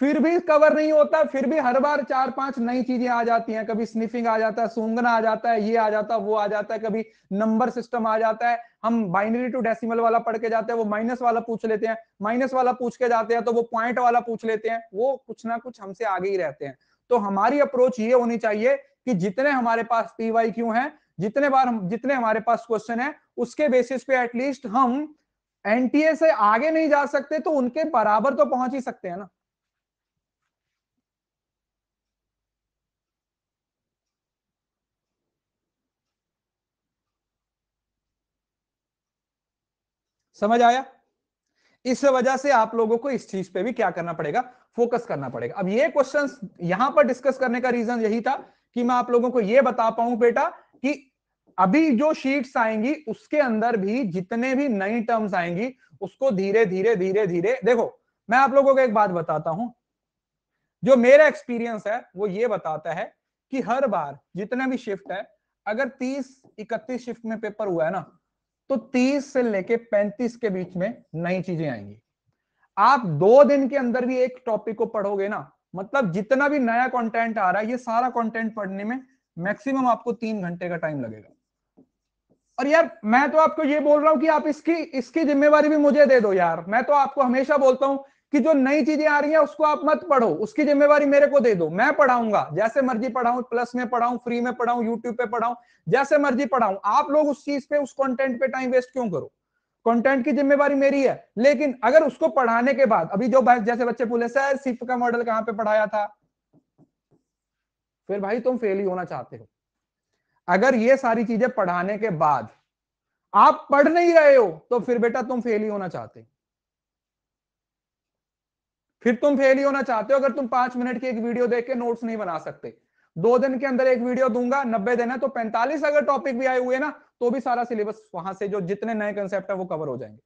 फिर भी कवर नहीं होता फिर भी हर बार चार पांच नई चीजें आ जाती हैं कभी स्निफिंग आ जाता है सूंघना आ जाता है ये आ जाता है वो आ जाता है कभी नंबर सिस्टम आ जाता है हम बाइनरी टू डेसिमल वाला पढ़ के जाते हैं वो माइनस वाला पूछ लेते हैं माइनस वाला पूछ के जाते हैं तो वो पॉइंट वाला पूछ लेते हैं वो कुछ ना कुछ हमसे आगे ही रहते हैं तो हमारी अप्रोच ये होनी चाहिए कि जितने हमारे पास पी वाई क्यू है जितने बार हम जितने हमारे पास क्वेश्चन है उसके बेसिस पे एटलीस्ट हम एनटीए से आगे नहीं जा सकते तो उनके बराबर तो पहुंच ही सकते हैं ना समझ आया इस वजह से आप लोगों को इस चीज पे भी क्या करना पड़ेगा फोकस करना पड़ेगा अब ये क्वेश्चन यहां पर डिस्कस करने का रीजन यही था कि मैं आप लोगों को यह बता पाऊं बेटा कि अभी जो शीट्स आएंगी उसके अंदर भी जितने भी नई टर्म्स आएंगी उसको धीरे धीरे धीरे धीरे देखो मैं आप लोगों को एक बात बताता हूं जो मेरा एक्सपीरियंस है वो ये बताता है कि हर बार जितना भी शिफ्ट है अगर 30 31 शिफ्ट में पेपर हुआ है ना तो 30 से लेके 35 के बीच में नई चीजें आएंगी आप दो दिन के अंदर भी एक टॉपिक को पढ़ोगे ना मतलब जितना भी नया कंटेंट आ रहा है ये सारा कंटेंट पढ़ने में मैक्सिमम आपको तीन घंटे का टाइम लगेगा और यार मैं तो आपको ये बोल रहा हूं कि आप इसकी इसकी जिम्मेवारी भी मुझे दे दो यार मैं तो आपको हमेशा बोलता हूं कि जो नई चीजें आ रही हैं उसको आप मत पढ़ो उसकी जिम्मेवारी मेरे को दे दो मैं पढ़ाऊंगा जैसे मर्जी पढ़ाऊं प्लस में पढ़ाऊं फ्री में पढ़ाऊं यूट्यूब पे पढ़ाऊं जैसे मर्जी पढ़ाऊं आप लोग उस चीज पे उस कंटेंट पे टाइम वेस्ट क्यों करो कंटेंट की जिम्मेवारी मेरी है लेकिन अगर उसको पढ़ाने के बाद अभी जो जैसे बच्चे बोले सर सिर्फ का मॉडल कहां पे पढ़ाया था फिर भाई तुम फेल ही होना चाहते हो अगर ये सारी चीजें पढ़ाने के बाद आप पढ़ नहीं रहे हो तो फिर बेटा तुम फेल ही होना चाहते हो फिर तुम फेल ही होना चाहते हो अगर तुम पांच मिनट की एक वीडियो देख के नोट्स नहीं बना सकते दो दिन के अंदर एक वीडियो दूंगा नब्बे दिन है तो पैंतालीस अगर टॉपिक भी आए हुए ना तो भी सारा सिलेबस वहां से जो जितने नए कंसेप्ट है वो कवर हो जाएंगे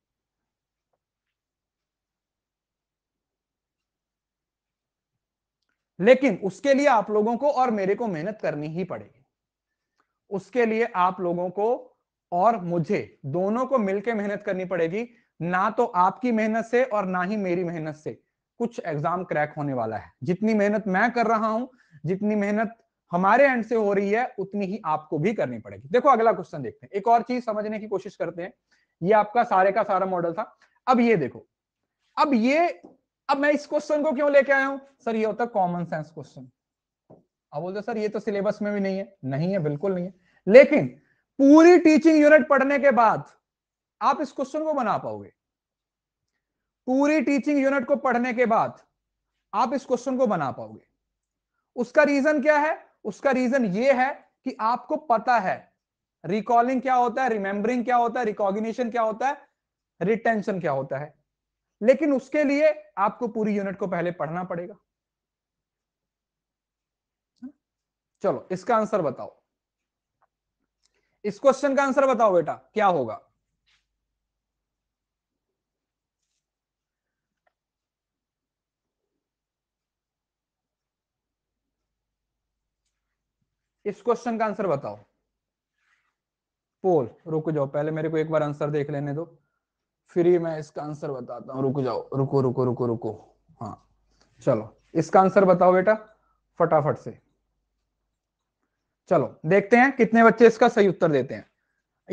लेकिन उसके लिए आप लोगों को और मेरे को मेहनत करनी ही पड़ेगी उसके लिए आप लोगों को और मुझे दोनों को मिलकर मेहनत करनी पड़ेगी ना तो आपकी मेहनत से और ना ही मेरी मेहनत से कुछ एग्जाम क्रैक होने वाला है जितनी मेहनत मैं कर रहा हूं जितनी मेहनत हमारे एंड से हो रही है उतनी ही आपको भी करनी पड़ेगी देखो अगला क्वेश्चन देखते हैं एक और चीज समझने की कोशिश करते हैं ये आपका सारे का सारा मॉडल था अब ये देखो अब ये अब मैं इस क्वेश्चन को क्यों लेके आया हूं सर ये होता है कॉमन सेंस क्वेश्चन अब बोलते सर ये तो सिलेबस में भी नहीं है नहीं है बिल्कुल नहीं है लेकिन पूरी टीचिंग यूनिट पढ़ने के बाद आप इस क्वेश्चन को बना पाओगे पूरी टीचिंग यूनिट को पढ़ने के बाद आप इस क्वेश्चन को बना पाओगे उसका रीजन क्या है उसका रीजन ये है कि आपको पता है रिकॉलिंग क्या होता है रिमेंबरिंग क्या होता है रिकॉग्निशन क्या होता है रिटेंशन क्या होता है लेकिन उसके लिए आपको पूरी यूनिट को पहले पढ़ना पड़ेगा चलो इसका आंसर बताओ इस क्वेश्चन का आंसर बताओ बेटा क्या होगा इस क्वेश्चन का आंसर बताओ पोल रुक जाओ पहले मेरे को एक बार आंसर देख लेने दो फिर ही मैं इसका आंसर बताता हूँ रुक जाओ रुको रुको रुको रुको हाँ चलो इसका आंसर बताओ बेटा फटाफट से चलो देखते हैं कितने बच्चे इसका सही उत्तर देते हैं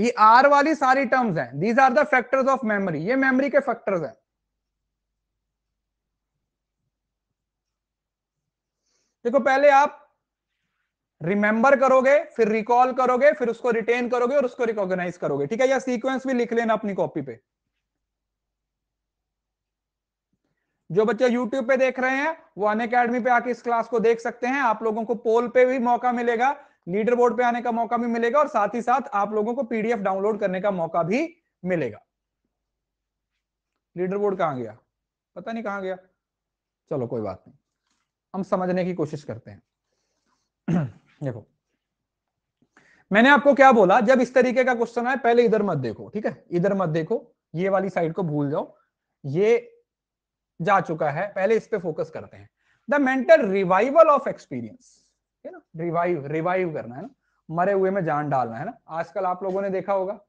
ये आर वाली सारी टर्म्स हैं these are the factors of memory ये मेमोरी के फैक्टर्स हैं देखो पहले आप रिमेंबर करोगे फिर रिकॉल करोगे फिर उसको रिटेन करोगे और उसको रिकॉग्नाइज करोगे ठीक है या सीक्वेंस भी लिख लेना अपनी कॉपी पे जो बच्चे YouTube पे देख रहे हैं वो अन अकेडमी पे आके इस क्लास को देख सकते हैं आप लोगों को पोल पे भी मौका मिलेगा लीडर बोर्ड पे आने का मौका भी मिलेगा और साथ ही साथ आप लोगों को पीडीएफ डाउनलोड करने का मौका भी मिलेगा लीडर बोर्ड कहां गया पता नहीं कहां गया चलो कोई बात नहीं हम समझने की कोशिश करते हैं *clears throat* देखो मैंने आपको क्या बोला जब इस तरीके का क्वेश्चन आए पहले इधर मत देखो ठीक है इधर मत देखो ये वाली साइड को भूल जाओ ये जा चुका है पहले इस पे फोकस करते हैं the mental revival of experience है ना रिवाइव रिवाइव करना है ना मरे हुए में जान डालना है ना आजकल आप लोगों ने देखा होगा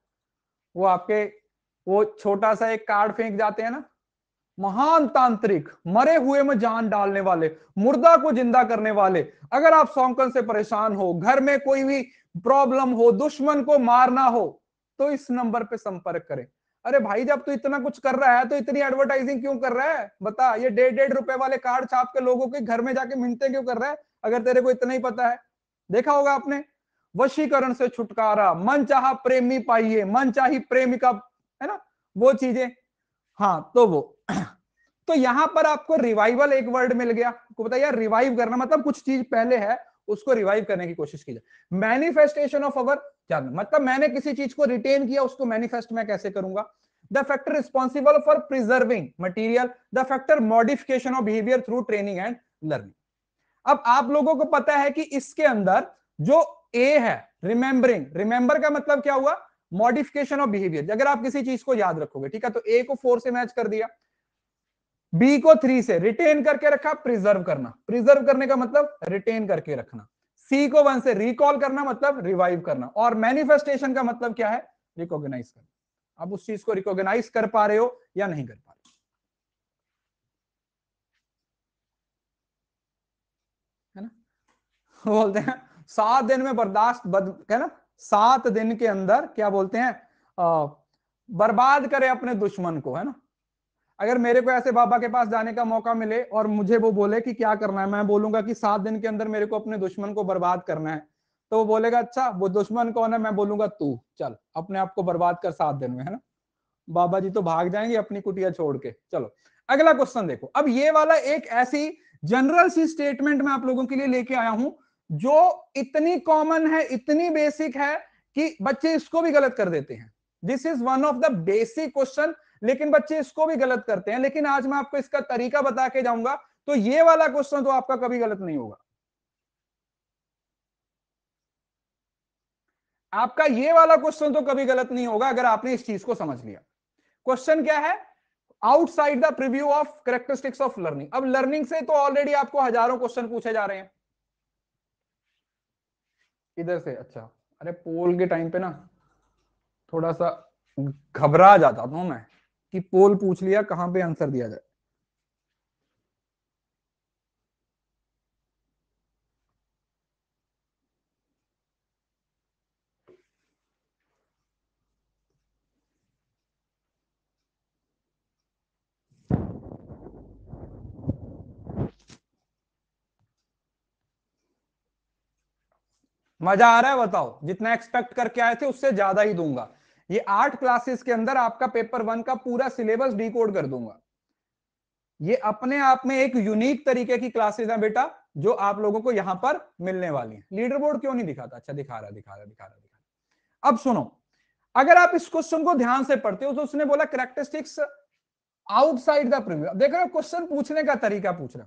वो आपके वो छोटा सा एक कार्ड फेंक जाते हैं ना महान तांत्रिक मरे हुए में जान डालने वाले मुर्दा को जिंदा करने वाले अगर आप सौकन से परेशान हो घर में कोई भी प्रॉब्लम हो दुश्मन को मारना हो तो इस नंबर पे संपर्क करें अरे भाई जब तू तो इतना कुछ कर रहा है तो इतनी एडवर्टाइजिंग क्यों कर रहा है बता ये डेढ़ डेढ़ रुपए वाले कार्ड छाप के लोगों के घर में जाके मिनते क्यों कर रहा है अगर तेरे को इतना ही पता है देखा होगा आपने वशीकरण से छुटकारा मन चाह प्रेमी पाइए मन चाही प्रेमिका है ना वो चीजें हाँ तो वो *clears throat* तो यहां पर आपको रिवाइवल एक वर्ड मिल गया आपको बताइए रिवाइव करना मतलब कुछ चीज पहले है उसको रिवाइव करने की कोशिश की जाए मैनिफेस्टेशन ऑफ अवर जन्म मतलब मैंने किसी चीज को रिटेन किया उसको मैनिफेस्ट मैं कैसे करूंगा the factor responsible for preserving material the factor modification of behaviour through training and learning अब आप लोगों को पता है कि इसके अंदर जो ए है रिमेंबरिंग रिमेंबर का मतलब क्या हुआ मॉडिफिकेशन ऑफ बिहेवियर अगर आप किसी चीज को याद रखोगे ठीक है तो ए को फोर से मैच कर दिया बी को थ्री से रिटेन करके रखा प्रिजर्व करना प्रिजर्व करने का मतलब रिटेन करके रखना सी को वन से रिकॉल करना मतलब रिवाइव करना और मैनिफेस्टेशन का मतलब क्या है रिकॉग्नाइज करना आप उस चीज को रिकॉग्नाइज कर पा रहे हो या नहीं कर पा रहे है ना बोलते हैं सात दिन में बर्दाश्त बद है ना सात दिन के अंदर क्या बोलते हैं बर्बाद करे अपने दुश्मन को है ना अगर मेरे को ऐसे बाबा के पास जाने का मौका मिले और मुझे वो बोले कि क्या करना है मैं बोलूंगा कि सात दिन के अंदर मेरे को अपने दुश्मन को बर्बाद करना है तो वो बोलेगा अच्छा वो दुश्मन कौन है मैं बोलूंगा तू चल अपने आप को बर्बाद कर सात दिन में है ना बाबा जी तो भाग जाएंगे अपनी कुटिया छोड़ के चलो अगला क्वेश्चन देखो अब ये वाला एक ऐसी जनरल सी स्टेटमेंट मैं आप लोगों के लिए लेके आया हूं जो इतनी कॉमन है इतनी बेसिक है कि बच्चे इसको भी गलत कर देते हैं this is one of the basic question लेकिन बच्चे इसको भी गलत करते हैं लेकिन आज मैं आपको इसका तरीका बता के जाऊंगा तो ये वाला क्वेश्चन तो आपका कभी गलत नहीं होगा आपका ये वाला क्वेश्चन तो कभी गलत नहीं होगा अगर आपने इस चीज को समझ लिया क्वेश्चन क्या है outside the preview of characteristics of learning अब लर्निंग से तो ऑलरेडी आपको हजारों क्वेश्चन पूछे जा रहे हैं इधर से अच्छा अरे पोल के टाइम पे ना थोड़ा सा घबरा जाता था मैं कि पोल पूछ लिया कहाँ पे आंसर दिया जाए मजा आ रहा है बताओ जितना एक्सपेक्ट करके आए थे उससे ज्यादा ही दूंगा ये आठ क्लासेस के अंदर आपका पेपर वन का पूरा सिलेबस डिकोड कर दूंगा ये अपने आप में एक यूनिक तरीके की क्लासेस है बेटा जो आप लोगों को यहां पर मिलने वाली है लीडर बोर्ड क्यों नहीं दिखाता अच्छा दिखा रहा दिखा रहा दिखा रहा दिखा रहा अब सुनो अगर आप इस क्वेश्चन को ध्यान से पढ़ते हो तो उसने बोला करेक्टरिस्टिक्स आउटसाइड द प्रिव्यू देख रहे हो क्वेश्चन पूछने का तरीका पूछ रहा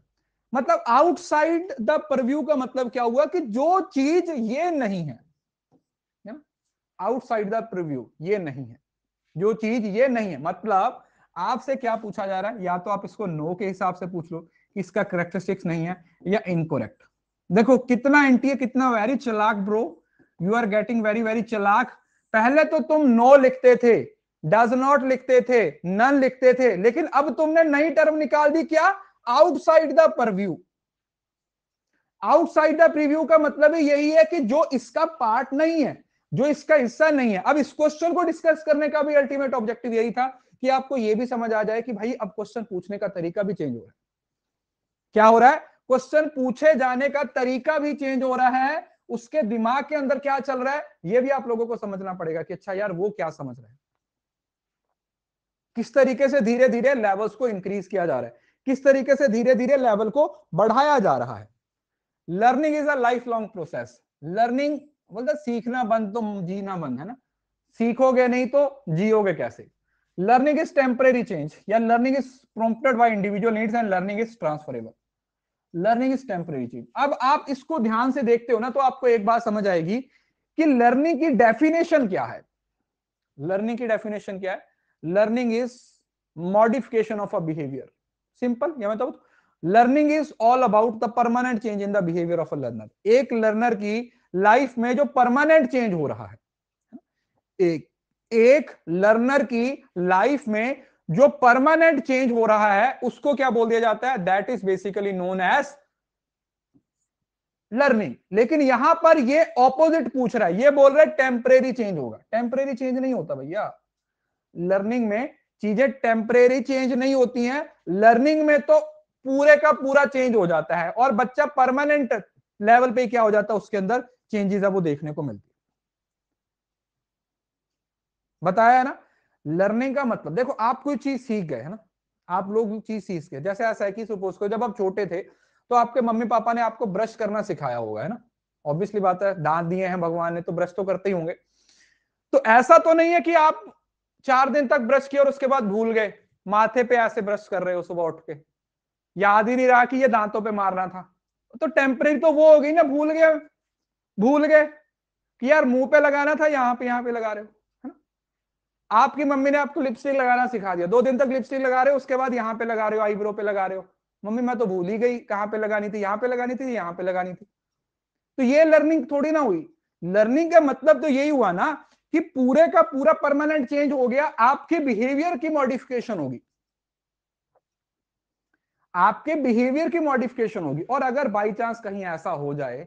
मतलब आउटसाइड द परव्यू का मतलब क्या हुआ कि जो चीज ये नहीं है आउटसाइड द प्रिव्यू ये नहीं है जो चीज ये नहीं है मतलब आपसे क्या पूछा जा रहा है या तो आप इसको नो के हिसाब से पूछ लो कि इसका करेक्टरिस्टिक्स नहीं है या इनकोरेक्ट देखो कितना एंटी है कितना वेरी चलाक bro you are getting very very चलाक पहले तो तुम नो लिखते थे डज नॉट लिखते थे नन लिखते थे लेकिन अब तुमने नई टर्म निकाल दी क्या outside the purview outside the preview का मतलब यही है कि जो इसका पार्ट नहीं है जो इसका हिस्सा नहीं है अब इस क्वेश्चन को डिस्कस करने का भी अल्टीमेट ऑब्जेक्टिव यही था कि आपको यह भी समझ आ जाए कि भाई अब क्वेश्चन पूछने का तरीका भी चेंज हो रहा है क्या हो रहा है क्वेश्चन पूछे जाने का तरीका भी चेंज हो रहा है उसके दिमाग के अंदर क्या चल रहा है यह भी आप लोगों को समझना पड़ेगा कि अच्छा यार वो क्या समझ रहे हैं किस तरीके से धीरे धीरे लेवल्स को इंक्रीज किया जा रहा है किस तरीके से धीरे धीरे लेवल को बढ़ाया जा रहा है learning is a life long process learning बोलते सीखना बंद तो जीना बंद है ना सीखोगे नहीं तो जियोगे कैसे लर्निंग इज टेम्परेरी चेंज या learning is prompted by individual needs and learning is transferable learning is temporary change अब आप इसको ध्यान से देखते हो ना तो आपको एक बात समझ आएगी कि लर्निंग की डेफिनेशन क्या है लर्निंग की डेफिनेशन क्या है learning is modification of a behaviour simple या learning is all about the permanent change in the behaviour of a learner एक लर्नर की लाइफ में जो परमानेंट चेंज हो रहा है एक एक लर्नर की लाइफ में जो परमानेंट चेंज हो रहा है उसको क्या बोल दिया जाता है that is basically known as learning लेकिन यहां पर ये ऑपोजिट पूछ रहा है ये बोल रहा है टेम्परेरी चेंज होगा टेम्परेरी चेंज नहीं होता भैया लर्निंग में चीजें टेम्परेरी चेंज नहीं होती हैं लर्निंग में तो पूरे का पूरा चेंज हो जाता है और बच्चा परमानेंट लेवल पे क्या हो जाता है उसके अंदर चेंजेस है वो देखने को मिलती है बताया है ना लर्निंग का मतलब देखो आप कोई चीज सीख गए है ना आप लोग चीज सीख गए जैसे ऐसा है कि सपोज को जब आप छोटे थे तो आपके मम्मी पापा ने आपको ब्रश करना सिखाया होगा है ना ऑब्वियसली बात है दांत दिए हैं भगवान ने तो ब्रश तो करते ही होंगे तो ऐसा तो नहीं है कि आप चार दिन तक ब्रश किया और उसके बाद भूल गए माथे पे ऐसे ब्रश कर रहे हो सुबह उठ के याद ही नहीं रहा कि ये दांतों पे मारना था तो टेम्परेरी तो वो हो गई ना भूल गए भूल गए कि यार मुंह पे लगाना था यहाँ पे यहाँ पे लगा रहे हो है ना आपकी मम्मी ने आपको लिपस्टिक लगाना सिखा दिया दो दिन तक लिपस्टिक लगा रहे हो उसके बाद यहाँ पे लगा रहे हो आईब्रो पे लगा रहे हो मम्मी मैं तो भूल ही गई कहाँ पे लगानी थी यहाँ पे लगानी थी यहाँ पे लगानी थी तो ये लर्निंग थोड़ी ना हुई लर्निंग का मतलब तो यही हुआ ना कि पूरे का पूरा परमानेंट चेंज हो गया आपके बिहेवियर की मॉडिफिकेशन होगी आपके बिहेवियर की मॉडिफिकेशन होगी और अगर बाई चांस कहीं ऐसा हो जाए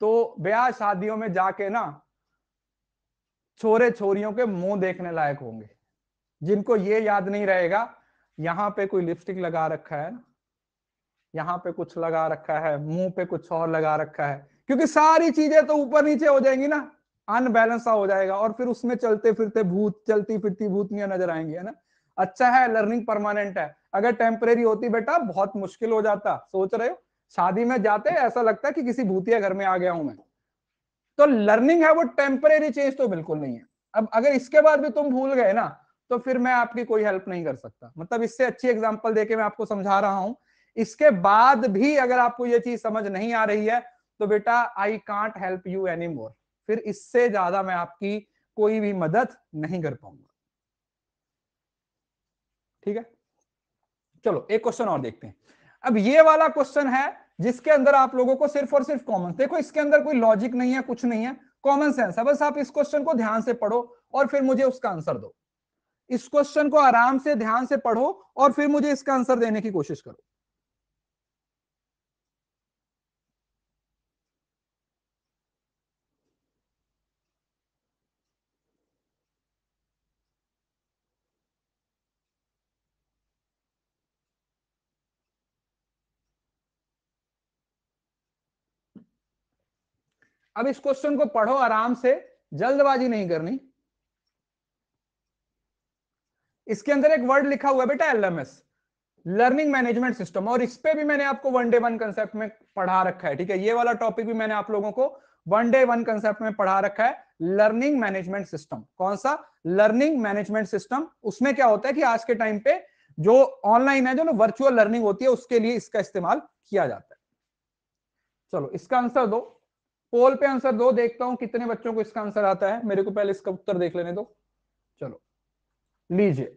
तो ब्याह शादियों में जाके ना छोरे छोरियों के मुंह देखने लायक होंगे जिनको ये याद नहीं रहेगा यहां पे कोई लिपस्टिक लगा रखा है यहां पे कुछ लगा रखा है मुंह पे कुछ और लगा रखा है क्योंकि सारी चीजें तो ऊपर नीचे हो जाएंगी ना अनबैलेंस हो जाएगा और फिर उसमें चलते फिरते भूत चलती फिरती भूतनिया नजर आएंगी है ना अच्छा है लर्निंग परमानेंट है अगर टेम्परेरी होती बेटा बहुत मुश्किल हो जाता सोच रहे हो शादी में जाते ऐसा लगता है कि किसी भूतिया घर में आ गया हूं मैं तो लर्निंग है वो टेम्परेरी चेंज तो बिल्कुल नहीं है अब अगर इसके बाद भी तुम भूल गए ना तो फिर मैं आपकी कोई हेल्प नहीं कर सकता मतलब इससे अच्छी एग्जाम्पल देके मैं आपको समझा रहा हूं इसके बाद भी अगर आपको ये चीज समझ नहीं आ रही है तो बेटा I can't help you any more फिर इससे ज्यादा मैं आपकी कोई भी मदद नहीं कर पाऊंगा ठीक है चलो एक क्वेश्चन और देखते हैं अब ये वाला क्वेश्चन है जिसके अंदर आप लोगों को सिर्फ और सिर्फ कॉमन देखो इसके अंदर कोई लॉजिक नहीं है कुछ नहीं है कॉमन सेंस है बस आप इस क्वेश्चन को ध्यान से पढ़ो और फिर मुझे उसका आंसर दो इस क्वेश्चन को आराम से ध्यान से पढ़ो और फिर मुझे इसका आंसर देने की कोशिश करो अब इस क्वेश्चन को पढ़ो आराम से जल्दबाजी नहीं करनी इसके अंदर एक वर्ड लिखा हुआ है बेटा एलएमएस लर्निंग मैनेजमेंट सिस्टम और इस पे भी मैंने आपको वन डे वन कंसेप्ट में पढ़ा रखा है ठीक है ये वाला टॉपिक भी मैंने आप लोगों को वन डे वन कंसेप्ट में पढ़ा रखा है लर्निंग मैनेजमेंट सिस्टम कौन सा लर्निंग मैनेजमेंट सिस्टम उसमें क्या होता है कि आज के टाइम पे जो ऑनलाइन है जो ना वर्चुअल लर्निंग होती है उसके लिए इसका इस्तेमाल किया जाता है चलो इसका आंसर दो पोल पे आंसर दो देखता हूं कितने बच्चों को इसका आंसर आता है मेरे को पहले इसका उत्तर देख लेने दो चलो लीजिए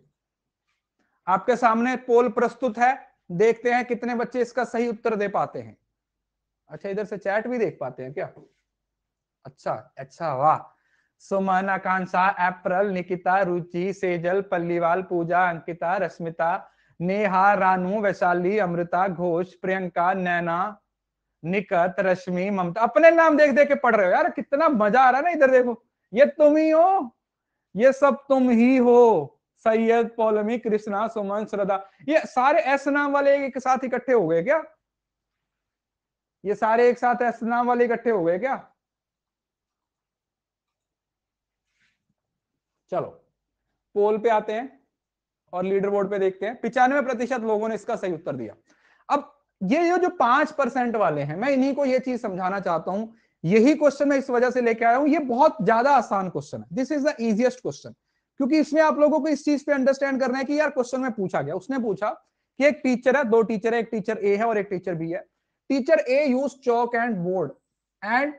आपके सामने पोल प्रस्तुत है देखते हैं कितने बच्चे इसका सही उत्तर दे पाते हैं अच्छा इधर से चैट भी देख पाते हैं क्या अच्छा अच्छा वाह सुमन आकांक्षा अप्रल निकिता रुचि सेजल पल्लीवाल पूजा अंकिता रश्मिता नेहा रानू वैशाली अमृता घोष प्रियंका नैना निकत रश्मि ममता अपने नाम देख देख के पढ़ रहे हो यार कितना मजा आ रहा है ना इधर देखो ये तुम ही हो ये सब तुम ही हो सैयद पौलमी कृष्णा सुमन श्रद्धा ये सारे ऐसे नाम वाले एक साथ इकट्ठे हो गए क्या ये सारे एक साथ ऐसे नाम वाले इकट्ठे हो गए क्या चलो पोल पे आते हैं और लीडर बोर्ड पे देखते हैं पिचानवे प्रतिशत लोगों ने इसका सही उत्तर दिया अब ये जो जो पांच परसेंट वाले हैं मैं इन्हीं को ये चीज समझाना चाहता हूं यही क्वेश्चन मैं इस वजह से लेके आया हूं ये बहुत ज्यादा आसान क्वेश्चन है this is the easiest question क्योंकि इसमें आप लोगों को इस चीज पे अंडरस्टैंड करना है कि यार क्वेश्चन में पूछा गया उसने पूछा कि एक टीचर है दो टीचर है एक टीचर ए है और एक टीचर बी है teacher A use chalk and board and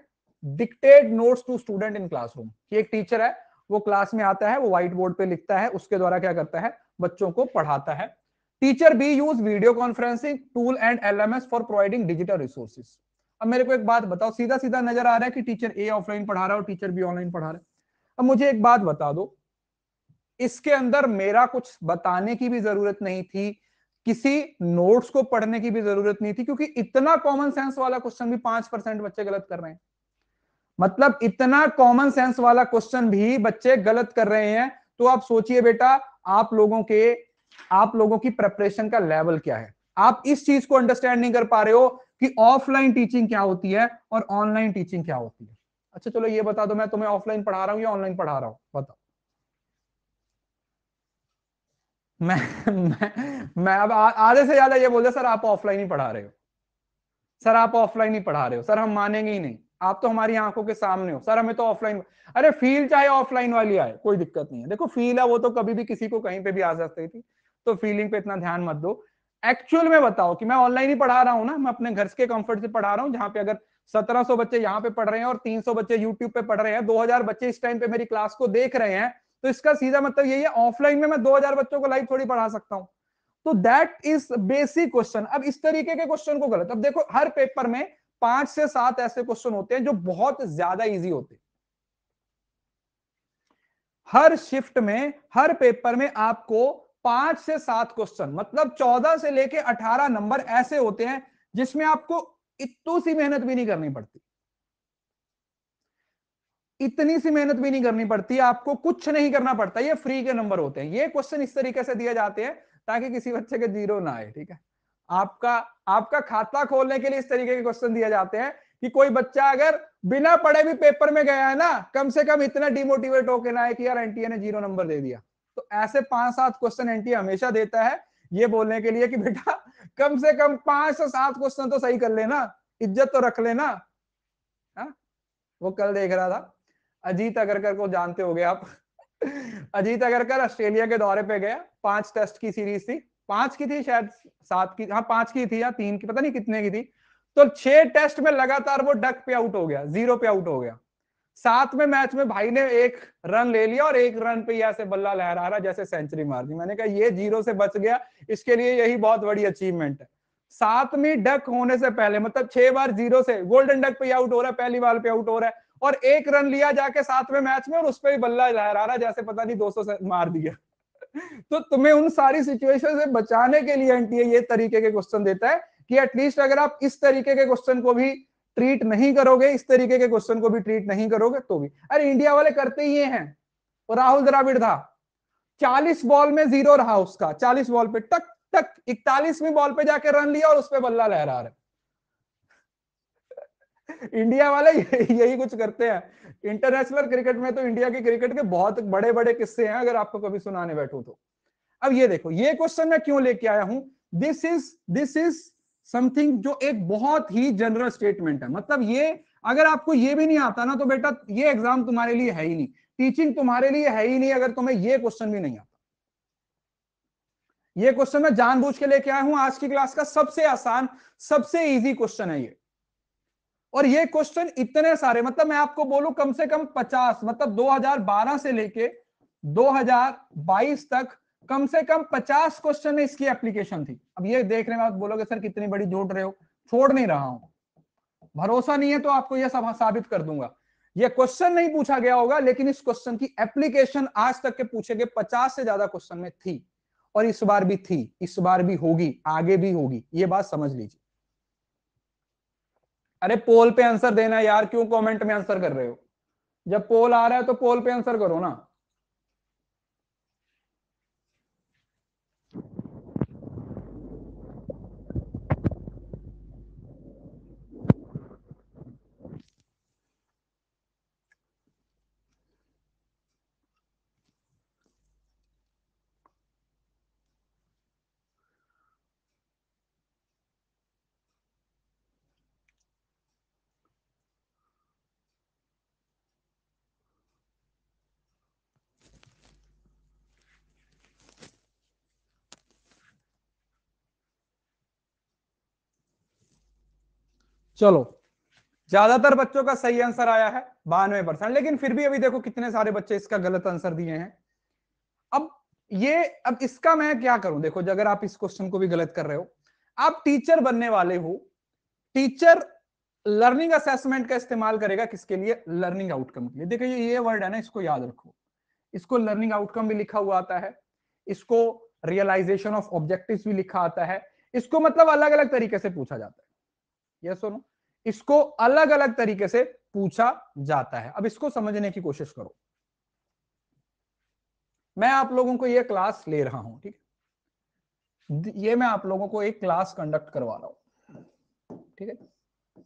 dictated notes to student in classroom कि एक टीचर है वो क्लास में आता है वो व्हाइट बोर्ड पे लिखता है उसके द्वारा क्या करता है बच्चों को पढ़ाता है teacher B use video conferencing tool and LMS for providing digital resources अब मेरे को एक बात बताओ सीधा सीधा नजर आ रहा है कि टीचर ए ऑफलाइन पढ़ा रहा है और टीचर बी ऑनलाइन पढ़ा रहा है अब मुझे एक बात बता दो इसके अंदर मेरा कुछ बताने की भी जरूरत नहीं थी किसी नोट्स को पढ़ने की भी जरूरत नहीं थी क्योंकि इतना कॉमन सेंस वाला क्वेश्चन भी पांच परसेंट बच्चे गलत कर रहे हैं मतलब इतना कॉमन सेंस वाला क्वेश्चन भी बच्चे गलत कर रहे हैं तो आप सोचिए बेटा आप लोगों के आप लोगों की प्रेपरेशन का लेवल क्या है आप इस चीज को अंडरस्टैंड नहीं कर पा रहे हो कि ऑफलाइन टीचिंग क्या होती है और ऑनलाइन टीचिंग क्या होती है अच्छा चलो ये बता दो मैं तुम्हें ऑफलाइन पढ़ा रहा हूँ या ऑनलाइन पढ़ा रहा हूँ बताओ मैं मैं मैं अब आधे से ज्यादा ये बोल रहे सर आप ऑफलाइन ही पढ़ा रहे हो सर आप ऑफलाइन ही पढ़ा रहे हो सर हम मानेंगे ही नहीं आप तो हमारी आंखों के सामने हो सर हमें तो ऑफलाइन अरे फील चाहे ऑफलाइन वाली आए कोई दिक्कत नहीं है देखो फील है वो तो कभी भी किसी को कहीं पे भी आ सकती थी तो फीलिंग पे इतना ध्यान मत दो एक्चुअल में बताओ कि मैं ऑनलाइन ही पढ़ा रहा हूँ ना मैं अपने घर के कंफर्ट से पढ़ा रहा हूँ जहां पे अगर 1700 बच्चे यहाँ पे पढ़ रहे हैं और 300 बच्चे यूट्यूब पे पढ़ रहे हैं 2000 बच्चे इस टाइम पे मेरी क्लास को देख रहे हैं तो इसका सीधा मतलब यही है ऑफलाइन में मैं 2000 बच्चों को लाइव थोड़ी पढ़ा सकता हूँ तो दैट इज बेसिक क्वेश्चन अब इस तरीके के क्वेश्चन को गलत अब देखो हर पेपर में पांच से सात ऐसे क्वेश्चन होते हैं जो बहुत ज्यादा इजी होते हैं हर शिफ्ट में हर पेपर में आपको पांच से सात क्वेश्चन मतलब चौदह से लेके अठारह नंबर ऐसे होते हैं जिसमें आपको इतनी सी मेहनत भी नहीं करनी पड़ती इतनी सी मेहनत भी नहीं करनी पड़ती आपको कुछ नहीं करना पड़ता ये फ्री के नंबर होते हैं ये क्वेश्चन इस तरीके से दिए जाते हैं ताकि किसी बच्चे के जीरो ना आए ठीक है आपका आपका खाता खोलने के लिए इस तरीके के क्वेश्चन दिए जाते हैं कि कोई बच्चा अगर बिना पढ़े भी पेपर में गया है ना कम से कम इतना डिमोटिवेट होकर ना है कि यार एनटीए ने जीरो नंबर दे दिया तो ऐसे पांच सात क्वेश्चन एंटी हमेशा देता है ये बोलने के लिए कि बेटा कम से कम पांच से सात क्वेश्चन तो सही कर लेना इज्जत तो रख लेना हा? वो कल देख रहा था अजीत अगरकर को जानते हो गए आप अजीत अगरकर ऑस्ट्रेलिया के दौरे पे गया पांच टेस्ट की सीरीज थी पांच की थी शायद सात की हाँ पांच की थी या तीन की पता नहीं कितने की थी तो छह टेस्ट में लगातार वो डक पे आउट हो गया जीरो पे आउट हो गया में मैच में भाई ने एक रन ले लिया और एक रन पे ऐसे बल्ला लहरा रहा जैसे सेंचुरी मार दी मैंने कहा ये जीरो से बच गया इसके लिए यही बहुत बड़ी अचीवमेंट है में डक होने से पहले मतलब छह बार जीरो से गोल्डन डक पे आउट हो रहा है पहली बार पे आउट हो रहा है और एक रन लिया जाके में मैच में और उस पर भी बल्ला लहरा रहा जैसे पता नहीं दो से मार दिया *laughs* तो तुम्हें उन सारी सिचुएशन से बचाने के लिए एनटीए ये तरीके के क्वेश्चन देता है कि एटलीस्ट अगर आप इस तरीके के क्वेश्चन को भी ट्रीट नहीं करोगे इस तरीके के क्वेश्चन को भी ट्रीट नहीं करोगे तो भी अरे इंडिया वाले करते ही हैं राहुल द्राविड था चालीस बॉल में जीरो रहा उसका चालीस बॉल पे टक टक इकतालीसवीं बॉल पे जाके रन लिया और उस पर बल्ला लहरा रहे इंडिया वाले *laughs* यही कुछ करते हैं इंटरनेशनल क्रिकेट में तो इंडिया के क्रिकेट के बहुत बड़े बड़े किस्से हैं अगर आपको कभी सुनाने बैठू तो अब ये देखो ये क्वेश्चन मैं क्यों लेके आया हूं this is this is something जो एक बहुत ही जनरल स्टेटमेंट है मतलब ये अगर आपको ये भी नहीं आता ना तो बेटा ये एग्जाम तुम्हारे लिए है ही नहीं टीचिंग तुम्हारे लिए है ही नहीं अगर तुम्हें ये क्वेश्चन भी नहीं आता ये क्वेश्चन मैं जानबूझ के लेके आया हूं आज की क्लास का सबसे आसान सबसे इजी क्वेश्चन है ये और ये क्वेश्चन इतने सारे मतलब मैं आपको बोलू कम से कम 50 मतलब 2012 से लेके 2022 तक कम से कम पचास क्वेश्चन में इसकी एप्लीकेशन थी अब ये देख में आप बोलोगे सर कितनी बड़ी जोड़ रहे हो छोड़ नहीं रहा हूं भरोसा नहीं है तो आपको यह साबित कर दूंगा यह क्वेश्चन नहीं पूछा गया होगा लेकिन इस क्वेश्चन की एप्लीकेशन आज तक के पूछे गए पचास से ज्यादा क्वेश्चन में थी और इस बार भी थी इस बार भी होगी आगे भी होगी ये बात समझ लीजिए अरे पोल पे आंसर देना यार क्यों कमेंट में आंसर कर रहे हो जब पोल आ रहा है तो पोल पे आंसर करो ना चलो ज्यादातर बच्चों का सही आंसर आया है बानवे परसेंट लेकिन फिर भी अभी देखो कितने सारे बच्चे इसका गलत आंसर दिए हैं अब ये अब इसका मैं क्या करूं देखो अगर आप इस क्वेश्चन को भी गलत कर रहे हो आप टीचर बनने वाले हो टीचर लर्निंग असेसमेंट का इस्तेमाल करेगा किसके लिए लर्निंग आउटकम के लिए देखो ये ये वर्ड है ना इसको याद रखो इसको लर्निंग आउटकम भी लिखा हुआ आता है इसको रियलाइजेशन ऑफ ऑब्जेक्टिव भी लिखा आता है इसको मतलब अलग अलग तरीके से पूछा जाता है यस और नो इसको अलग अलग तरीके से पूछा जाता है अब इसको समझने की कोशिश करो मैं आप लोगों को यह क्लास ले रहा हूं ठीक है ये मैं आप लोगों को एक क्लास कंडक्ट करवा रहा हूं ठीक है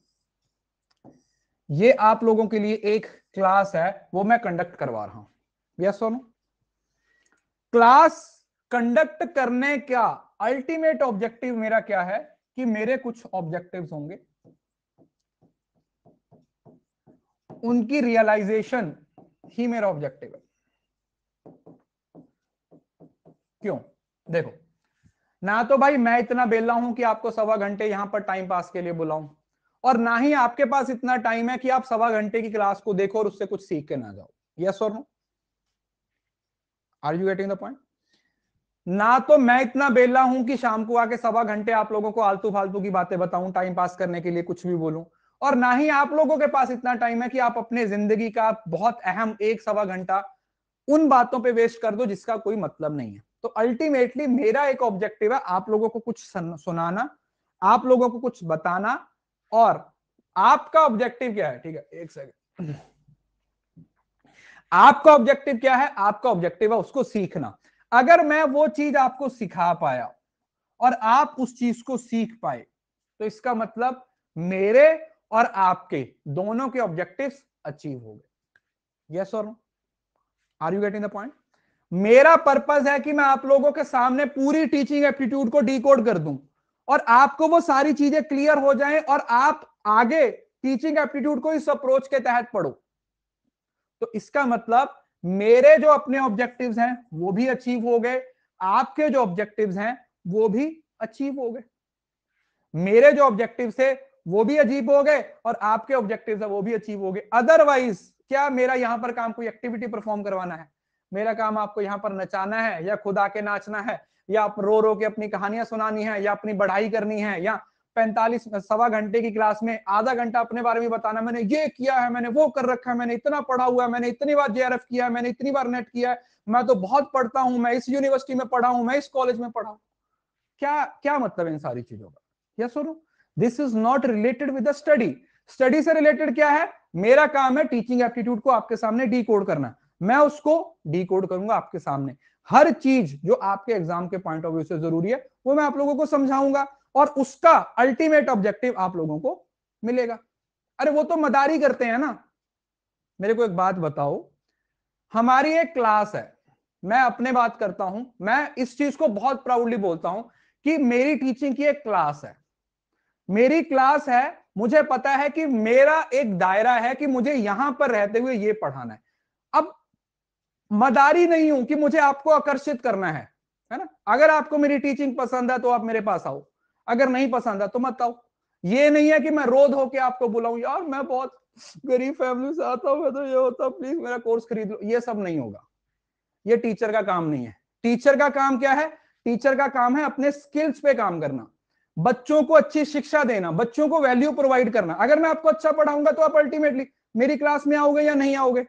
ये आप लोगों के लिए एक क्लास है वो मैं कंडक्ट करवा रहा हूं यस सोनू क्लास कंडक्ट करने का अल्टीमेट ऑब्जेक्टिव मेरा क्या है कि मेरे कुछ ऑब्जेक्टिव्स होंगे उनकी रियलाइजेशन ही मेरा ऑब्जेक्टिव है क्यों देखो ना तो भाई मैं इतना बेला हूं कि आपको सवा घंटे यहां पर टाइम पास के लिए बुलाऊं और ना ही आपके पास इतना टाइम है कि आप सवा घंटे की क्लास को देखो और उससे कुछ सीख के ना जाओ यस और no are you getting the point ना तो मैं इतना बेला हूं कि शाम को आके सवा घंटे आप लोगों को आलतू फालतू की बातें बताऊं टाइम पास करने के लिए कुछ भी बोलूं और ना ही आप लोगों के पास इतना टाइम है कि आप अपने जिंदगी का बहुत अहम एक सवा घंटा उन बातों पे वेस्ट कर दो जिसका कोई मतलब नहीं है तो अल्टीमेटली मेरा एक ऑब्जेक्टिव है आप लोगों को कुछ सुनाना आप लोगों को कुछ बताना और आपका ऑब्जेक्टिव क्या है ठीक है एक सेकेंड आपका ऑब्जेक्टिव क्या है आपका ऑब्जेक्टिव है उसको सीखना अगर मैं वो चीज आपको सिखा पाया और आप उस चीज को सीख पाए तो इसका मतलब मेरे और आपके दोनों के ऑब्जेक्टिव्स अचीव हो गए यस और are you getting the point मेरा पर्पस है कि मैं आप लोगों के सामने पूरी टीचिंग एप्टीट्यूड को डीकोड कर दूं और आपको वो सारी चीजें क्लियर हो जाएं और आप आगे टीचिंग एप्टीट्यूड को इस अप्रोच के तहत पढ़ो तो इसका मतलब मेरे जो अपने ऑब्जेक्टिव्स हैं वो भी अचीव हो गए आपके जो ऑब्जेक्टिव्स हैं वो भी अचीव हो गए मेरे जो ऑब्जेक्टिव थे वो भी अचीव हो गए और आपके ऑब्जेक्टिव है वो भी अचीव हो गए अदरवाइज क्या मेरा यहाँ पर काम कोई एक्टिविटी परफॉर्म करवाना है मेरा काम आपको यहाँ पर नचाना है या खुद आके नाचना है या आप रो रो के अपनी कहानियां सुनानी है या अपनी बढ़ाई करनी है या पैंतालीस सवा घंटे की क्लास में आधा घंटा अपने बारे में बताना मैंने ये किया है मैंने वो कर रखा है मैंने इतना पढ़ा हुआ है मैंने इतनी बार जेआरएफ किया है मैंने इतनी बार नेट किया है मैं तो बहुत पढ़ता हूं मैं इस यूनिवर्सिटी में पढ़ा हूं मैं इस कॉलेज में पढ़ा हूं क्या क्या मतलब है इन सारी चीजों का यह सुनू this is not related with study study से रिलेटेड क्या है मेरा काम है टीचिंग एप्टीट्यूड को आपके सामने डी करना मैं उसको डी करूंगा आपके सामने हर चीज जो आपके एग्जाम के पॉइंट ऑफ व्यू से जरूरी है वो मैं आप लोगों को समझाऊंगा और उसका अल्टीमेट ऑब्जेक्टिव आप लोगों को मिलेगा अरे वो तो मदारी करते हैं ना मेरे को एक बात बताओ हमारी एक क्लास है मैं अपने बात करता हूं मैं इस चीज को बहुत प्राउडली बोलता हूं कि मेरी टीचिंग की एक क्लास है मेरी क्लास है मुझे पता है कि मेरा एक दायरा है कि मुझे यहां पर रहते हुए ये पढ़ाना है अब मदारी नहीं हूं कि मुझे आपको आकर्षित करना है है ना अगर आपको मेरी टीचिंग पसंद है तो आप मेरे पास आओ अगर नहीं पसंद है तो मत आओ ये नहीं है कि मैं रोध होके आपको बुलाऊं यार मैं बहुत गरीब फैमिली से आता हूं मैं तो ये होता प्लीज मेरा कोर्स खरीद लो ये सब नहीं होगा ये टीचर का काम नहीं है टीचर का काम क्या है टीचर का काम है अपने स्किल्स पे काम करना बच्चों को अच्छी शिक्षा देना बच्चों को वैल्यू प्रोवाइड करना अगर मैं आपको अच्छा पढ़ाऊंगा तो आप अल्टीमेटली मेरी क्लास में आओगे या नहीं आओगे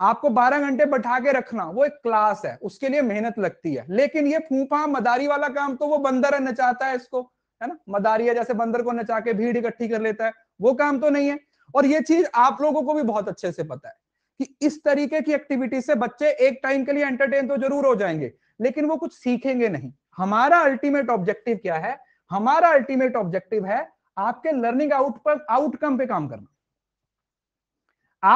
आपको 12 घंटे बैठा के रखना वो एक क्लास है उसके लिए मेहनत लगती है लेकिन ये फूफा मदारी वाला काम तो वो बंदर नचाता है इसको है ना मदारिया जैसे बंदर को नचा के भीड़ इकट्ठी कर लेता है वो काम तो नहीं है और ये चीज आप लोगों को भी बहुत अच्छे से पता है कि इस तरीके की एक्टिविटी से बच्चे एक टाइम के लिए एंटरटेन तो जरूर हो जाएंगे लेकिन वो कुछ सीखेंगे नहीं हमारा अल्टीमेट ऑब्जेक्टिव क्या है हमारा अल्टीमेट ऑब्जेक्टिव है आपके लर्निंग आउट पर आउटकम पे काम करना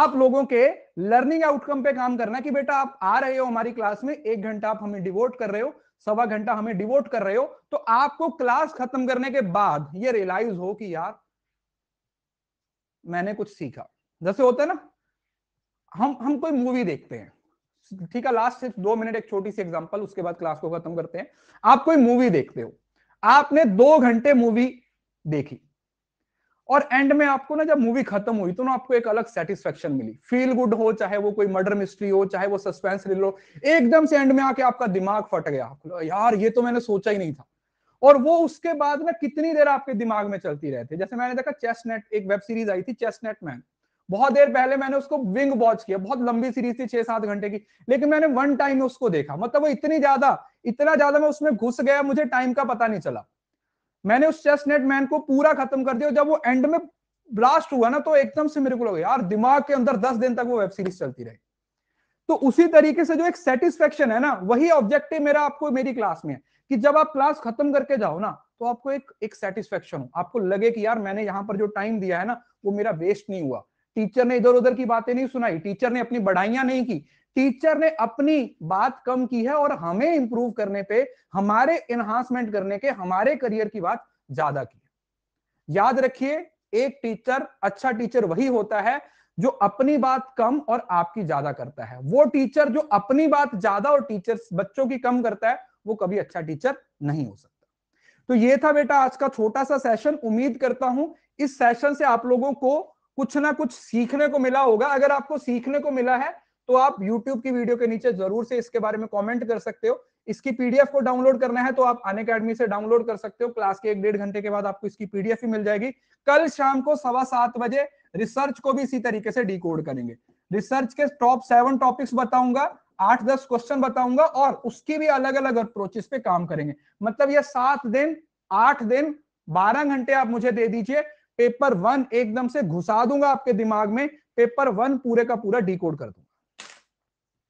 आप लोगों के लर्निंग आउटकम पे काम करना कि बेटा आप आ रहे हो हमारी क्लास में एक घंटा आप हमें डिवोट कर रहे हो सवा घंटा हमें डिवोट कर रहे हो तो आपको क्लास खत्म करने के बाद ये रियलाइज हो कि यार मैंने कुछ सीखा जैसे होता है ना हम हम कोई मूवी देखते हैं ठीक है लास्ट सिर्फ दो मिनट एक छोटी सी एग्जांपल उसके बाद क्लास को खत्म करते हैं आप कोई मूवी देखते हो आपने दो घंटे मूवी देखी और एंड में आपको ना जब मूवी खत्म हुई तो ना आपको एक अलग सेटिस्फेक्शन मिली फील गुड हो चाहे वो कोई मर्डर मिस्ट्री हो चाहे वो सस्पेंस रिल हो एकदम से एंड में आके आपका दिमाग फट गया यार ये तो मैंने सोचा ही नहीं था और वो उसके बाद ना कितनी देर आपके दिमाग में चलती रहती है जैसे मैंने देखा नेट एक वेब सीरीज आई थी चेस्ट मैन बहुत देर पहले मैंने उसको विंग वॉच किया बहुत लंबी सीरीज थी छह सात घंटे की लेकिन मैंने वन टाइम उसको देखा मतलब वो इतनी ज्यादा इतना ज्यादा मैं उसमें घुस गया मुझे टाइम का पता नहीं चला मैंने उस चेस्टनेट मैन को पूरा खत्म कर दिया जब वो एंड में ब्लास्ट हुआ ना तो एकदम से मेरे को लगा यार दिमाग के अंदर दस दिन तक वो वेब सीरीज चलती रही तो उसी तरीके से जो एक सेटिस्फेक्शन है ना वही ऑब्जेक्टिव मेरा आपको मेरी क्लास में है कि जब आप क्लास खत्म करके जाओ ना तो आपको एक एक सेटिस्फेक्शन हो आपको लगे कि यार मैंने यहाँ पर जो टाइम दिया है ना वो मेरा वेस्ट नहीं हुआ टीचर ने इधर उधर की बातें नहीं सुनाई टीचर ने अपनी बढ़ाइयां नहीं की टीचर ने अपनी बात कम की है और हमें इंप्रूव करने पे हमारे एनहांसमेंट करने के हमारे करियर की बात ज्यादा की है याद रखिए एक टीचर अच्छा टीचर वही होता है जो अपनी बात कम और आपकी ज्यादा करता है वो टीचर जो अपनी बात ज्यादा और टीचर बच्चों की कम करता है वो कभी अच्छा टीचर नहीं हो सकता तो ये था बेटा आज का छोटा सा सेशन उम्मीद करता हूं इस सेशन से आप लोगों को कुछ ना कुछ सीखने को मिला होगा अगर आपको सीखने को मिला है तो आप यूट्यूब की वीडियो के नीचे जरूर से इसके बारे में कॉमेंट कर सकते हो इसकी पीडीएफ को डाउनलोड करना है तो आप अन अकेडमी से डाउनलोड कर सकते हो क्लास के एक डेढ़ घंटे के बाद आपको इसकी पीडीएफ ही मिल जाएगी कल शाम को सवा सात बजे रिसर्च को भी इसी तरीके से डी करेंगे रिसर्च के टॉप सेवन टॉपिक्स बताऊंगा आठ दस क्वेश्चन बताऊंगा और उसकी भी अलग अलग अप्रोचेस पे काम करेंगे मतलब ये सात दिन आठ दिन बारह घंटे आप मुझे दे दीजिए पेपर वन एकदम से घुसा दूंगा आपके दिमाग में पेपर वन पूरे का पूरा डी कर दूंगा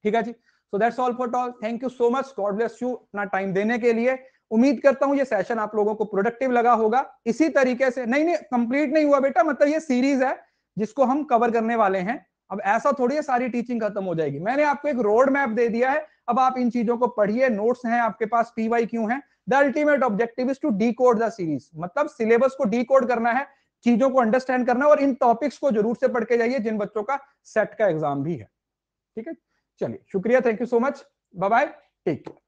ठीक है जी so that's all for tall thank you so much God bless you अपना टाइम देने के लिए उम्मीद करता हूं ये सेशन आप लोगों को प्रोडक्टिव लगा होगा इसी तरीके से नहीं नहीं कंप्लीट नहीं हुआ बेटा मतलब ये सीरीज है जिसको हम कवर करने वाले हैं अब ऐसा थोड़ी है सारी टीचिंग खत्म हो जाएगी मैंने आपको एक रोड मैप दे दिया है अब आप इन चीजों को पढ़िए नोट्स हैं आपके पास पीवाई क्यू है the ultimate objective is to decode the series मतलब सिलेबस को डी कोड करना है चीजों को अंडरस्टैंड करना है और इन टॉपिक्स को जरूर से पढ़ के जाइए जिन बच्चों का सेट का एग्जाम भी है ठीक है चलिए शुक्रिया thank you so much bye bye take care